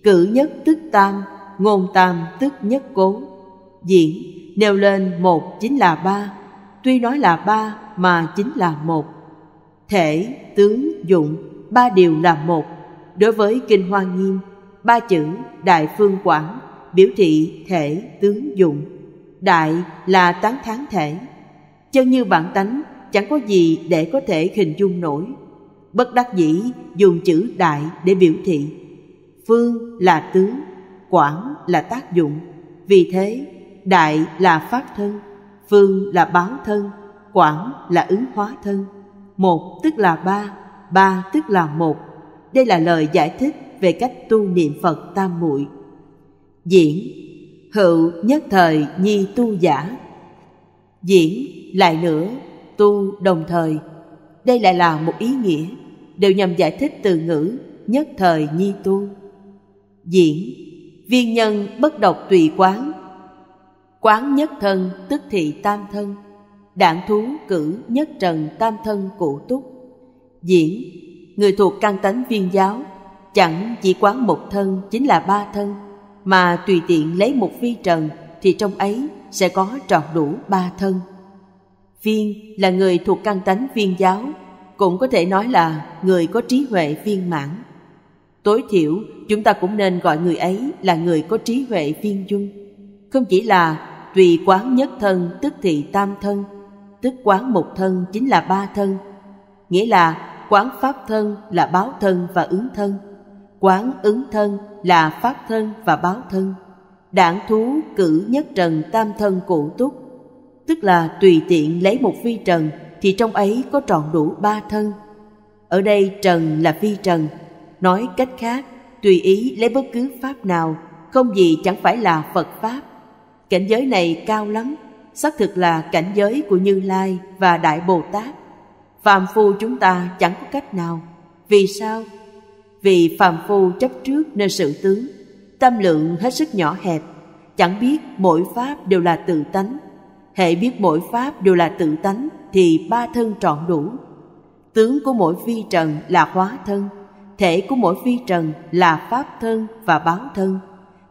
Speaker 2: Cử nhất tức tam Ngôn tam tức nhất cố Diễn nêu lên một chính là ba Tuy nói là ba mà chính là một Thể, tướng, dụng Ba điều là một Đối với Kinh Hoa Nghiêm Ba chữ Đại Phương Quảng Biểu thị thể, tướng, dụng Đại là tán thán thể Chân như bản tánh Chẳng có gì để có thể hình dung nổi Bất đắc dĩ dùng chữ đại để biểu thị phương là tướng quảng là tác dụng vì thế đại là pháp thân phương là báo thân quảng là ứng hóa thân một tức là ba ba tức là một đây là lời giải thích về cách tu niệm phật tam muội diễn hữu nhất thời nhi tu giả diễn lại nữa tu đồng thời đây lại là một ý nghĩa đều nhằm giải thích từ ngữ nhất thời nhi tu diễn viên nhân bất độc tùy quán quán nhất thân tức thị tam thân đảng thú cử nhất trần tam thân cụ túc diễn người thuộc căn tánh viên giáo chẳng chỉ quán một thân chính là ba thân mà tùy tiện lấy một phi trần thì trong ấy sẽ có trọn đủ ba thân viên là người thuộc căn tánh viên giáo cũng có thể nói là người có trí huệ viên mãn tối thiểu chúng ta cũng nên gọi người ấy là người có trí huệ viên dung không chỉ là tùy quán nhất thân tức thì tam thân tức quán một thân chính là ba thân nghĩa là quán pháp thân là báo thân và ứng thân quán ứng thân là pháp thân và báo thân đảng thú cử nhất trần tam thân cụ túc tức là tùy tiện lấy một vi trần thì trong ấy có trọn đủ ba thân ở đây trần là vi trần nói cách khác tùy ý lấy bất cứ pháp nào không gì chẳng phải là phật pháp cảnh giới này cao lắm xác thực là cảnh giới của như lai và đại bồ tát phàm phu chúng ta chẳng có cách nào vì sao vì phàm phu chấp trước nên sự tướng tâm lượng hết sức nhỏ hẹp chẳng biết mỗi pháp đều là tự tánh hệ biết mỗi pháp đều là tự tánh thì ba thân trọn đủ tướng của mỗi vi trần là hóa thân thể của mỗi vi trần là pháp thân và báo thân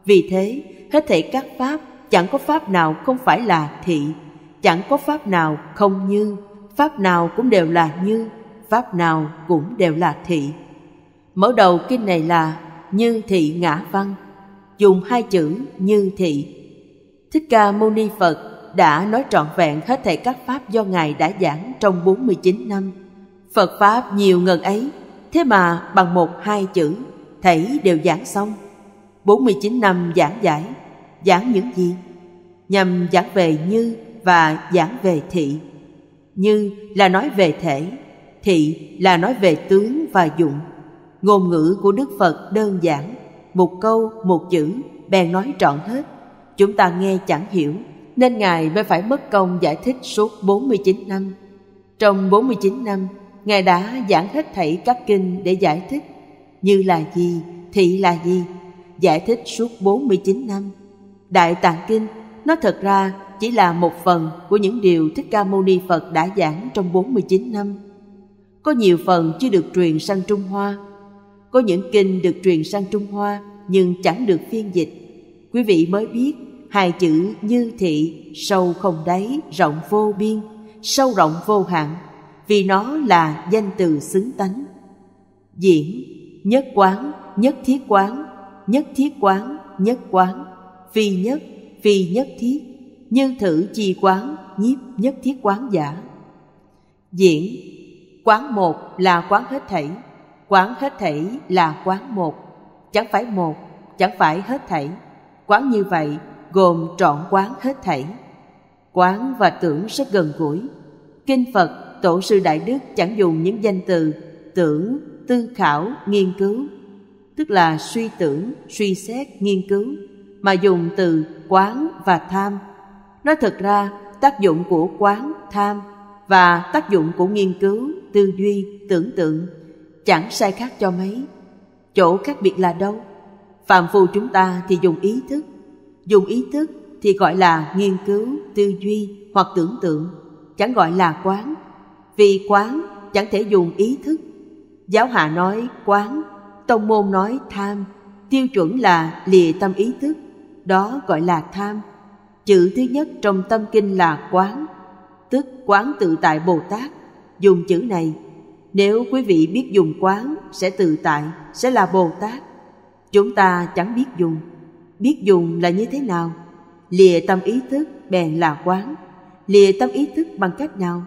Speaker 2: vì thế hết thể các pháp chẳng có pháp nào không phải là thị chẳng có pháp nào không như pháp nào cũng đều là như pháp nào cũng đều là thị mở đầu kinh này là như thị ngã văn dùng hai chữ như thị thích ca mâu ni phật đã nói trọn vẹn hết thể các pháp do ngài đã giảng trong 49 năm Phật pháp nhiều ngần ấy Thế mà bằng một hai chữ Thảy đều giảng xong 49 năm giảng giải Giảng những gì? Nhằm giảng về như và giảng về thị Như là nói về thể Thị là nói về tướng và dụng Ngôn ngữ của Đức Phật đơn giản Một câu, một chữ Bèn nói trọn hết Chúng ta nghe chẳng hiểu Nên Ngài mới phải mất công giải thích suốt 49 năm Trong 49 năm Ngài đã giảng hết thảy các kinh để giải thích như là gì, thị là gì, giải thích suốt 49 năm. Đại Tạng Kinh, nó thật ra chỉ là một phần của những điều Thích Ca Mâu Ni Phật đã giảng trong 49 năm. Có nhiều phần chưa được truyền sang Trung Hoa, có những kinh được truyền sang Trung Hoa nhưng chẳng được phiên dịch. Quý vị mới biết hai chữ như thị sâu không đáy, rộng vô biên, sâu rộng vô hạn vì nó là danh từ xứng tánh diễn nhất quán nhất thiết quán nhất thiết quán nhất quán phi nhất phi nhất thiết như thử chi quán nhiếp nhất thiết quán giả diễn quán một là quán hết thảy quán hết thảy là quán một chẳng phải một chẳng phải hết thảy quán như vậy gồm trọn quán hết thảy quán và tưởng rất gần gũi kinh phật tổ sư đại đức chẳng dùng những danh từ tưởng tư khảo nghiên cứu tức là suy tưởng suy xét nghiên cứu mà dùng từ quán và tham nó thật ra tác dụng của quán tham và tác dụng của nghiên cứu tư duy tưởng tượng chẳng sai khác cho mấy chỗ khác biệt là đâu phạm phu chúng ta thì dùng ý thức dùng ý thức thì gọi là nghiên cứu tư duy hoặc tưởng tượng chẳng gọi là quán vì quán chẳng thể dùng ý thức giáo hạ nói quán tông môn nói tham tiêu chuẩn là lìa tâm ý thức đó gọi là tham chữ thứ nhất trong tâm kinh là quán tức quán tự tại bồ tát dùng chữ này nếu quý vị biết dùng quán sẽ tự tại sẽ là bồ tát chúng ta chẳng biết dùng biết dùng là như thế nào lìa tâm ý thức bèn là quán lìa tâm ý thức bằng cách nào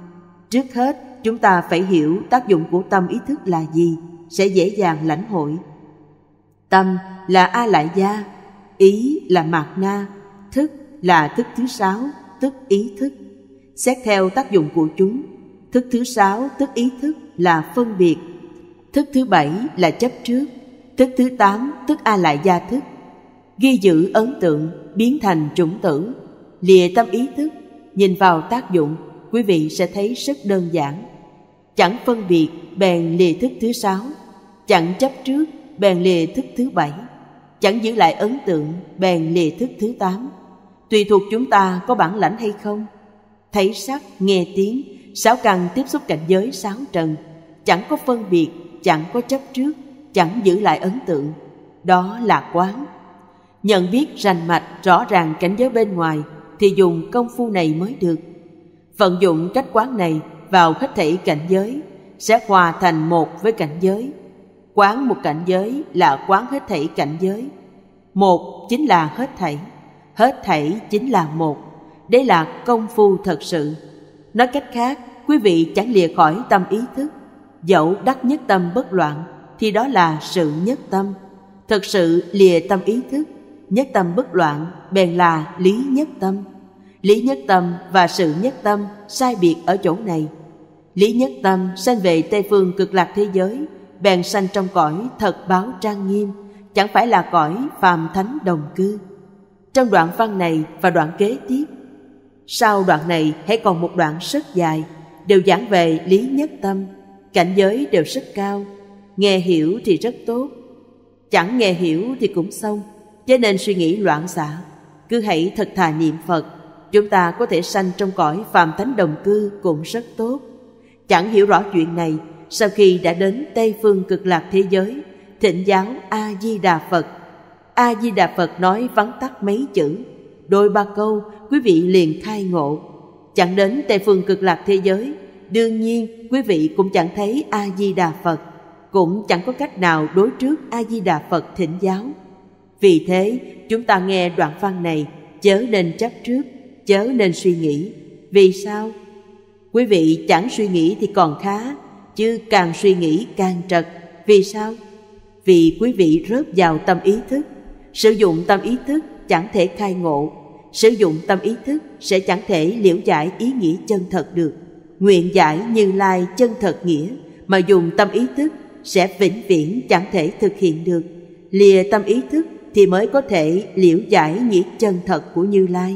Speaker 2: trước hết chúng ta phải hiểu tác dụng của tâm ý thức là gì sẽ dễ dàng lãnh hội tâm là a lại gia ý là mạt na thức là thức thứ sáu tức ý thức xét theo tác dụng của chúng thức thứ sáu tức ý thức là phân biệt thức thứ bảy là chấp trước thức thứ tám tức a lại gia thức ghi giữ ấn tượng biến thành chủng tử lìa tâm ý thức nhìn vào tác dụng quý vị sẽ thấy rất đơn giản chẳng phân biệt bèn lìa thức thứ sáu chẳng chấp trước bèn lìa thức thứ bảy chẳng giữ lại ấn tượng bèn lìa thức thứ tám tùy thuộc chúng ta có bản lãnh hay không thấy sắc nghe tiếng sáu căn tiếp xúc cảnh giới sáu trần chẳng có phân biệt chẳng có chấp trước chẳng giữ lại ấn tượng đó là quán nhận biết rành mạch rõ ràng cảnh giới bên ngoài thì dùng công phu này mới được Vận dụng cách quán này vào hết thảy cảnh giới sẽ hòa thành một với cảnh giới. Quán một cảnh giới là quán hết thảy cảnh giới. Một chính là hết thảy, hết thảy chính là một. Đấy là công phu thật sự. Nói cách khác, quý vị chẳng lìa khỏi tâm ý thức. Dẫu đắc nhất tâm bất loạn thì đó là sự nhất tâm. Thật sự lìa tâm ý thức, nhất tâm bất loạn bèn là lý nhất tâm lý nhất tâm và sự nhất tâm sai biệt ở chỗ này lý nhất tâm sanh về tây phương cực lạc thế giới bèn sanh trong cõi thật báo trang nghiêm chẳng phải là cõi phàm thánh đồng cư trong đoạn văn này và đoạn kế tiếp sau đoạn này hãy còn một đoạn rất dài đều giảng về lý nhất tâm cảnh giới đều rất cao nghe hiểu thì rất tốt chẳng nghe hiểu thì cũng xong cho nên suy nghĩ loạn xạ cứ hãy thật thà niệm phật chúng ta có thể sanh trong cõi phàm thánh đồng cư cũng rất tốt. Chẳng hiểu rõ chuyện này, sau khi đã đến Tây phương cực lạc thế giới, thịnh giáo A-di-đà Phật. A-di-đà Phật nói vắn tắt mấy chữ, đôi ba câu quý vị liền khai ngộ. Chẳng đến Tây phương cực lạc thế giới, đương nhiên quý vị cũng chẳng thấy A-di-đà Phật, cũng chẳng có cách nào đối trước A-di-đà Phật thịnh giáo. Vì thế, chúng ta nghe đoạn văn này, chớ nên chấp trước chớ nên suy nghĩ vì sao quý vị chẳng suy nghĩ thì còn khá chứ càng suy nghĩ càng trật vì sao vì quý vị rớt vào tâm ý thức sử dụng tâm ý thức chẳng thể khai ngộ sử dụng tâm ý thức sẽ chẳng thể liễu giải ý nghĩa chân thật được nguyện giải như lai chân thật nghĩa mà dùng tâm ý thức sẽ vĩnh viễn chẳng thể thực hiện được lìa tâm ý thức thì mới có thể liễu giải nghĩa chân thật của như lai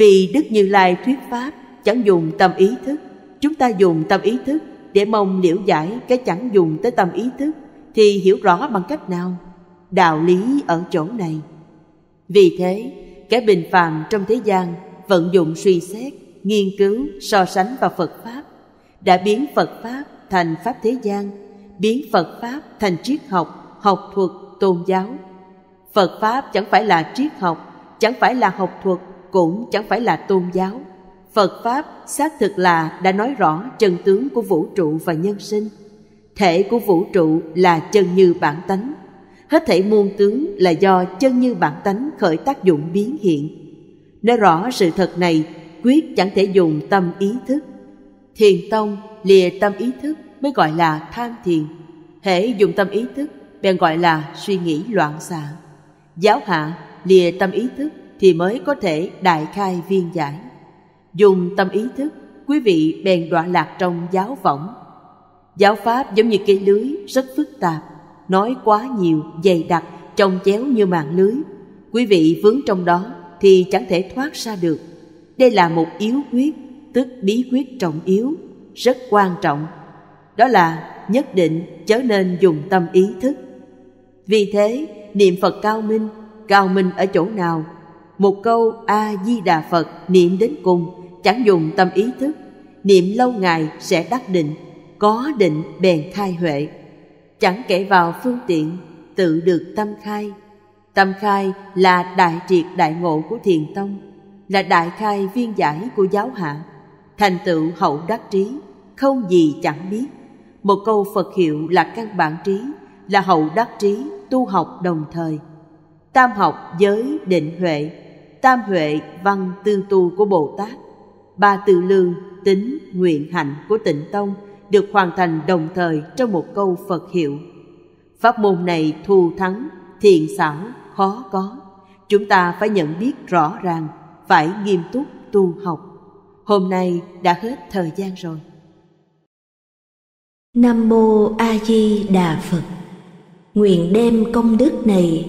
Speaker 2: vì Đức Như Lai thuyết pháp chẳng dùng tâm ý thức, chúng ta dùng tâm ý thức để mong liễu giải cái chẳng dùng tới tâm ý thức thì hiểu rõ bằng cách nào? Đạo lý ở chỗ này. Vì thế, kẻ bình phàm trong thế gian vận dụng suy xét, nghiên cứu, so sánh vào Phật Pháp đã biến Phật Pháp thành Pháp thế gian, biến Phật Pháp thành triết học, học thuật, tôn giáo. Phật Pháp chẳng phải là triết học, chẳng phải là học thuật cũng chẳng phải là tôn giáo phật pháp xác thực là đã nói rõ chân tướng của vũ trụ và nhân sinh thể của vũ trụ là chân như bản tánh hết thể muôn tướng là do chân như bản tánh khởi tác dụng biến hiện nói rõ sự thật này quyết chẳng thể dùng tâm ý thức thiền tông lìa tâm ý thức mới gọi là tham thiền hễ dùng tâm ý thức bèn gọi là suy nghĩ loạn xạ giáo hạ lìa tâm ý thức thì mới có thể đại khai viên giải dùng tâm ý thức quý vị bèn đọa lạc trong giáo võng giáo pháp giống như cái lưới rất phức tạp nói quá nhiều dày đặc trong chéo như mạng lưới quý vị vướng trong đó thì chẳng thể thoát ra được đây là một yếu quyết tức bí quyết trọng yếu rất quan trọng đó là nhất định chớ nên dùng tâm ý thức vì thế niệm phật cao minh cao minh ở chỗ nào một câu a di đà phật niệm đến cùng chẳng dùng tâm ý thức niệm lâu ngày sẽ đắc định có định bèn khai huệ chẳng kể vào phương tiện tự được tâm khai tâm khai là đại triệt đại ngộ của thiền tông là đại khai viên giải của giáo hạ thành tựu hậu đắc trí không gì chẳng biết một câu phật hiệu là căn bản trí là hậu đắc trí tu học đồng thời tam học giới định huệ tam huệ văn tương tu của Bồ Tát, ba từ lương tính nguyện hạnh của tịnh tông được hoàn thành đồng thời trong một câu Phật hiệu. Pháp môn này thù thắng, thiện xảo, khó có. Chúng ta phải nhận biết rõ ràng, phải nghiêm túc tu học. Hôm nay đã hết thời gian rồi.
Speaker 1: Nam mô A Di Đà Phật. Nguyện đem công đức này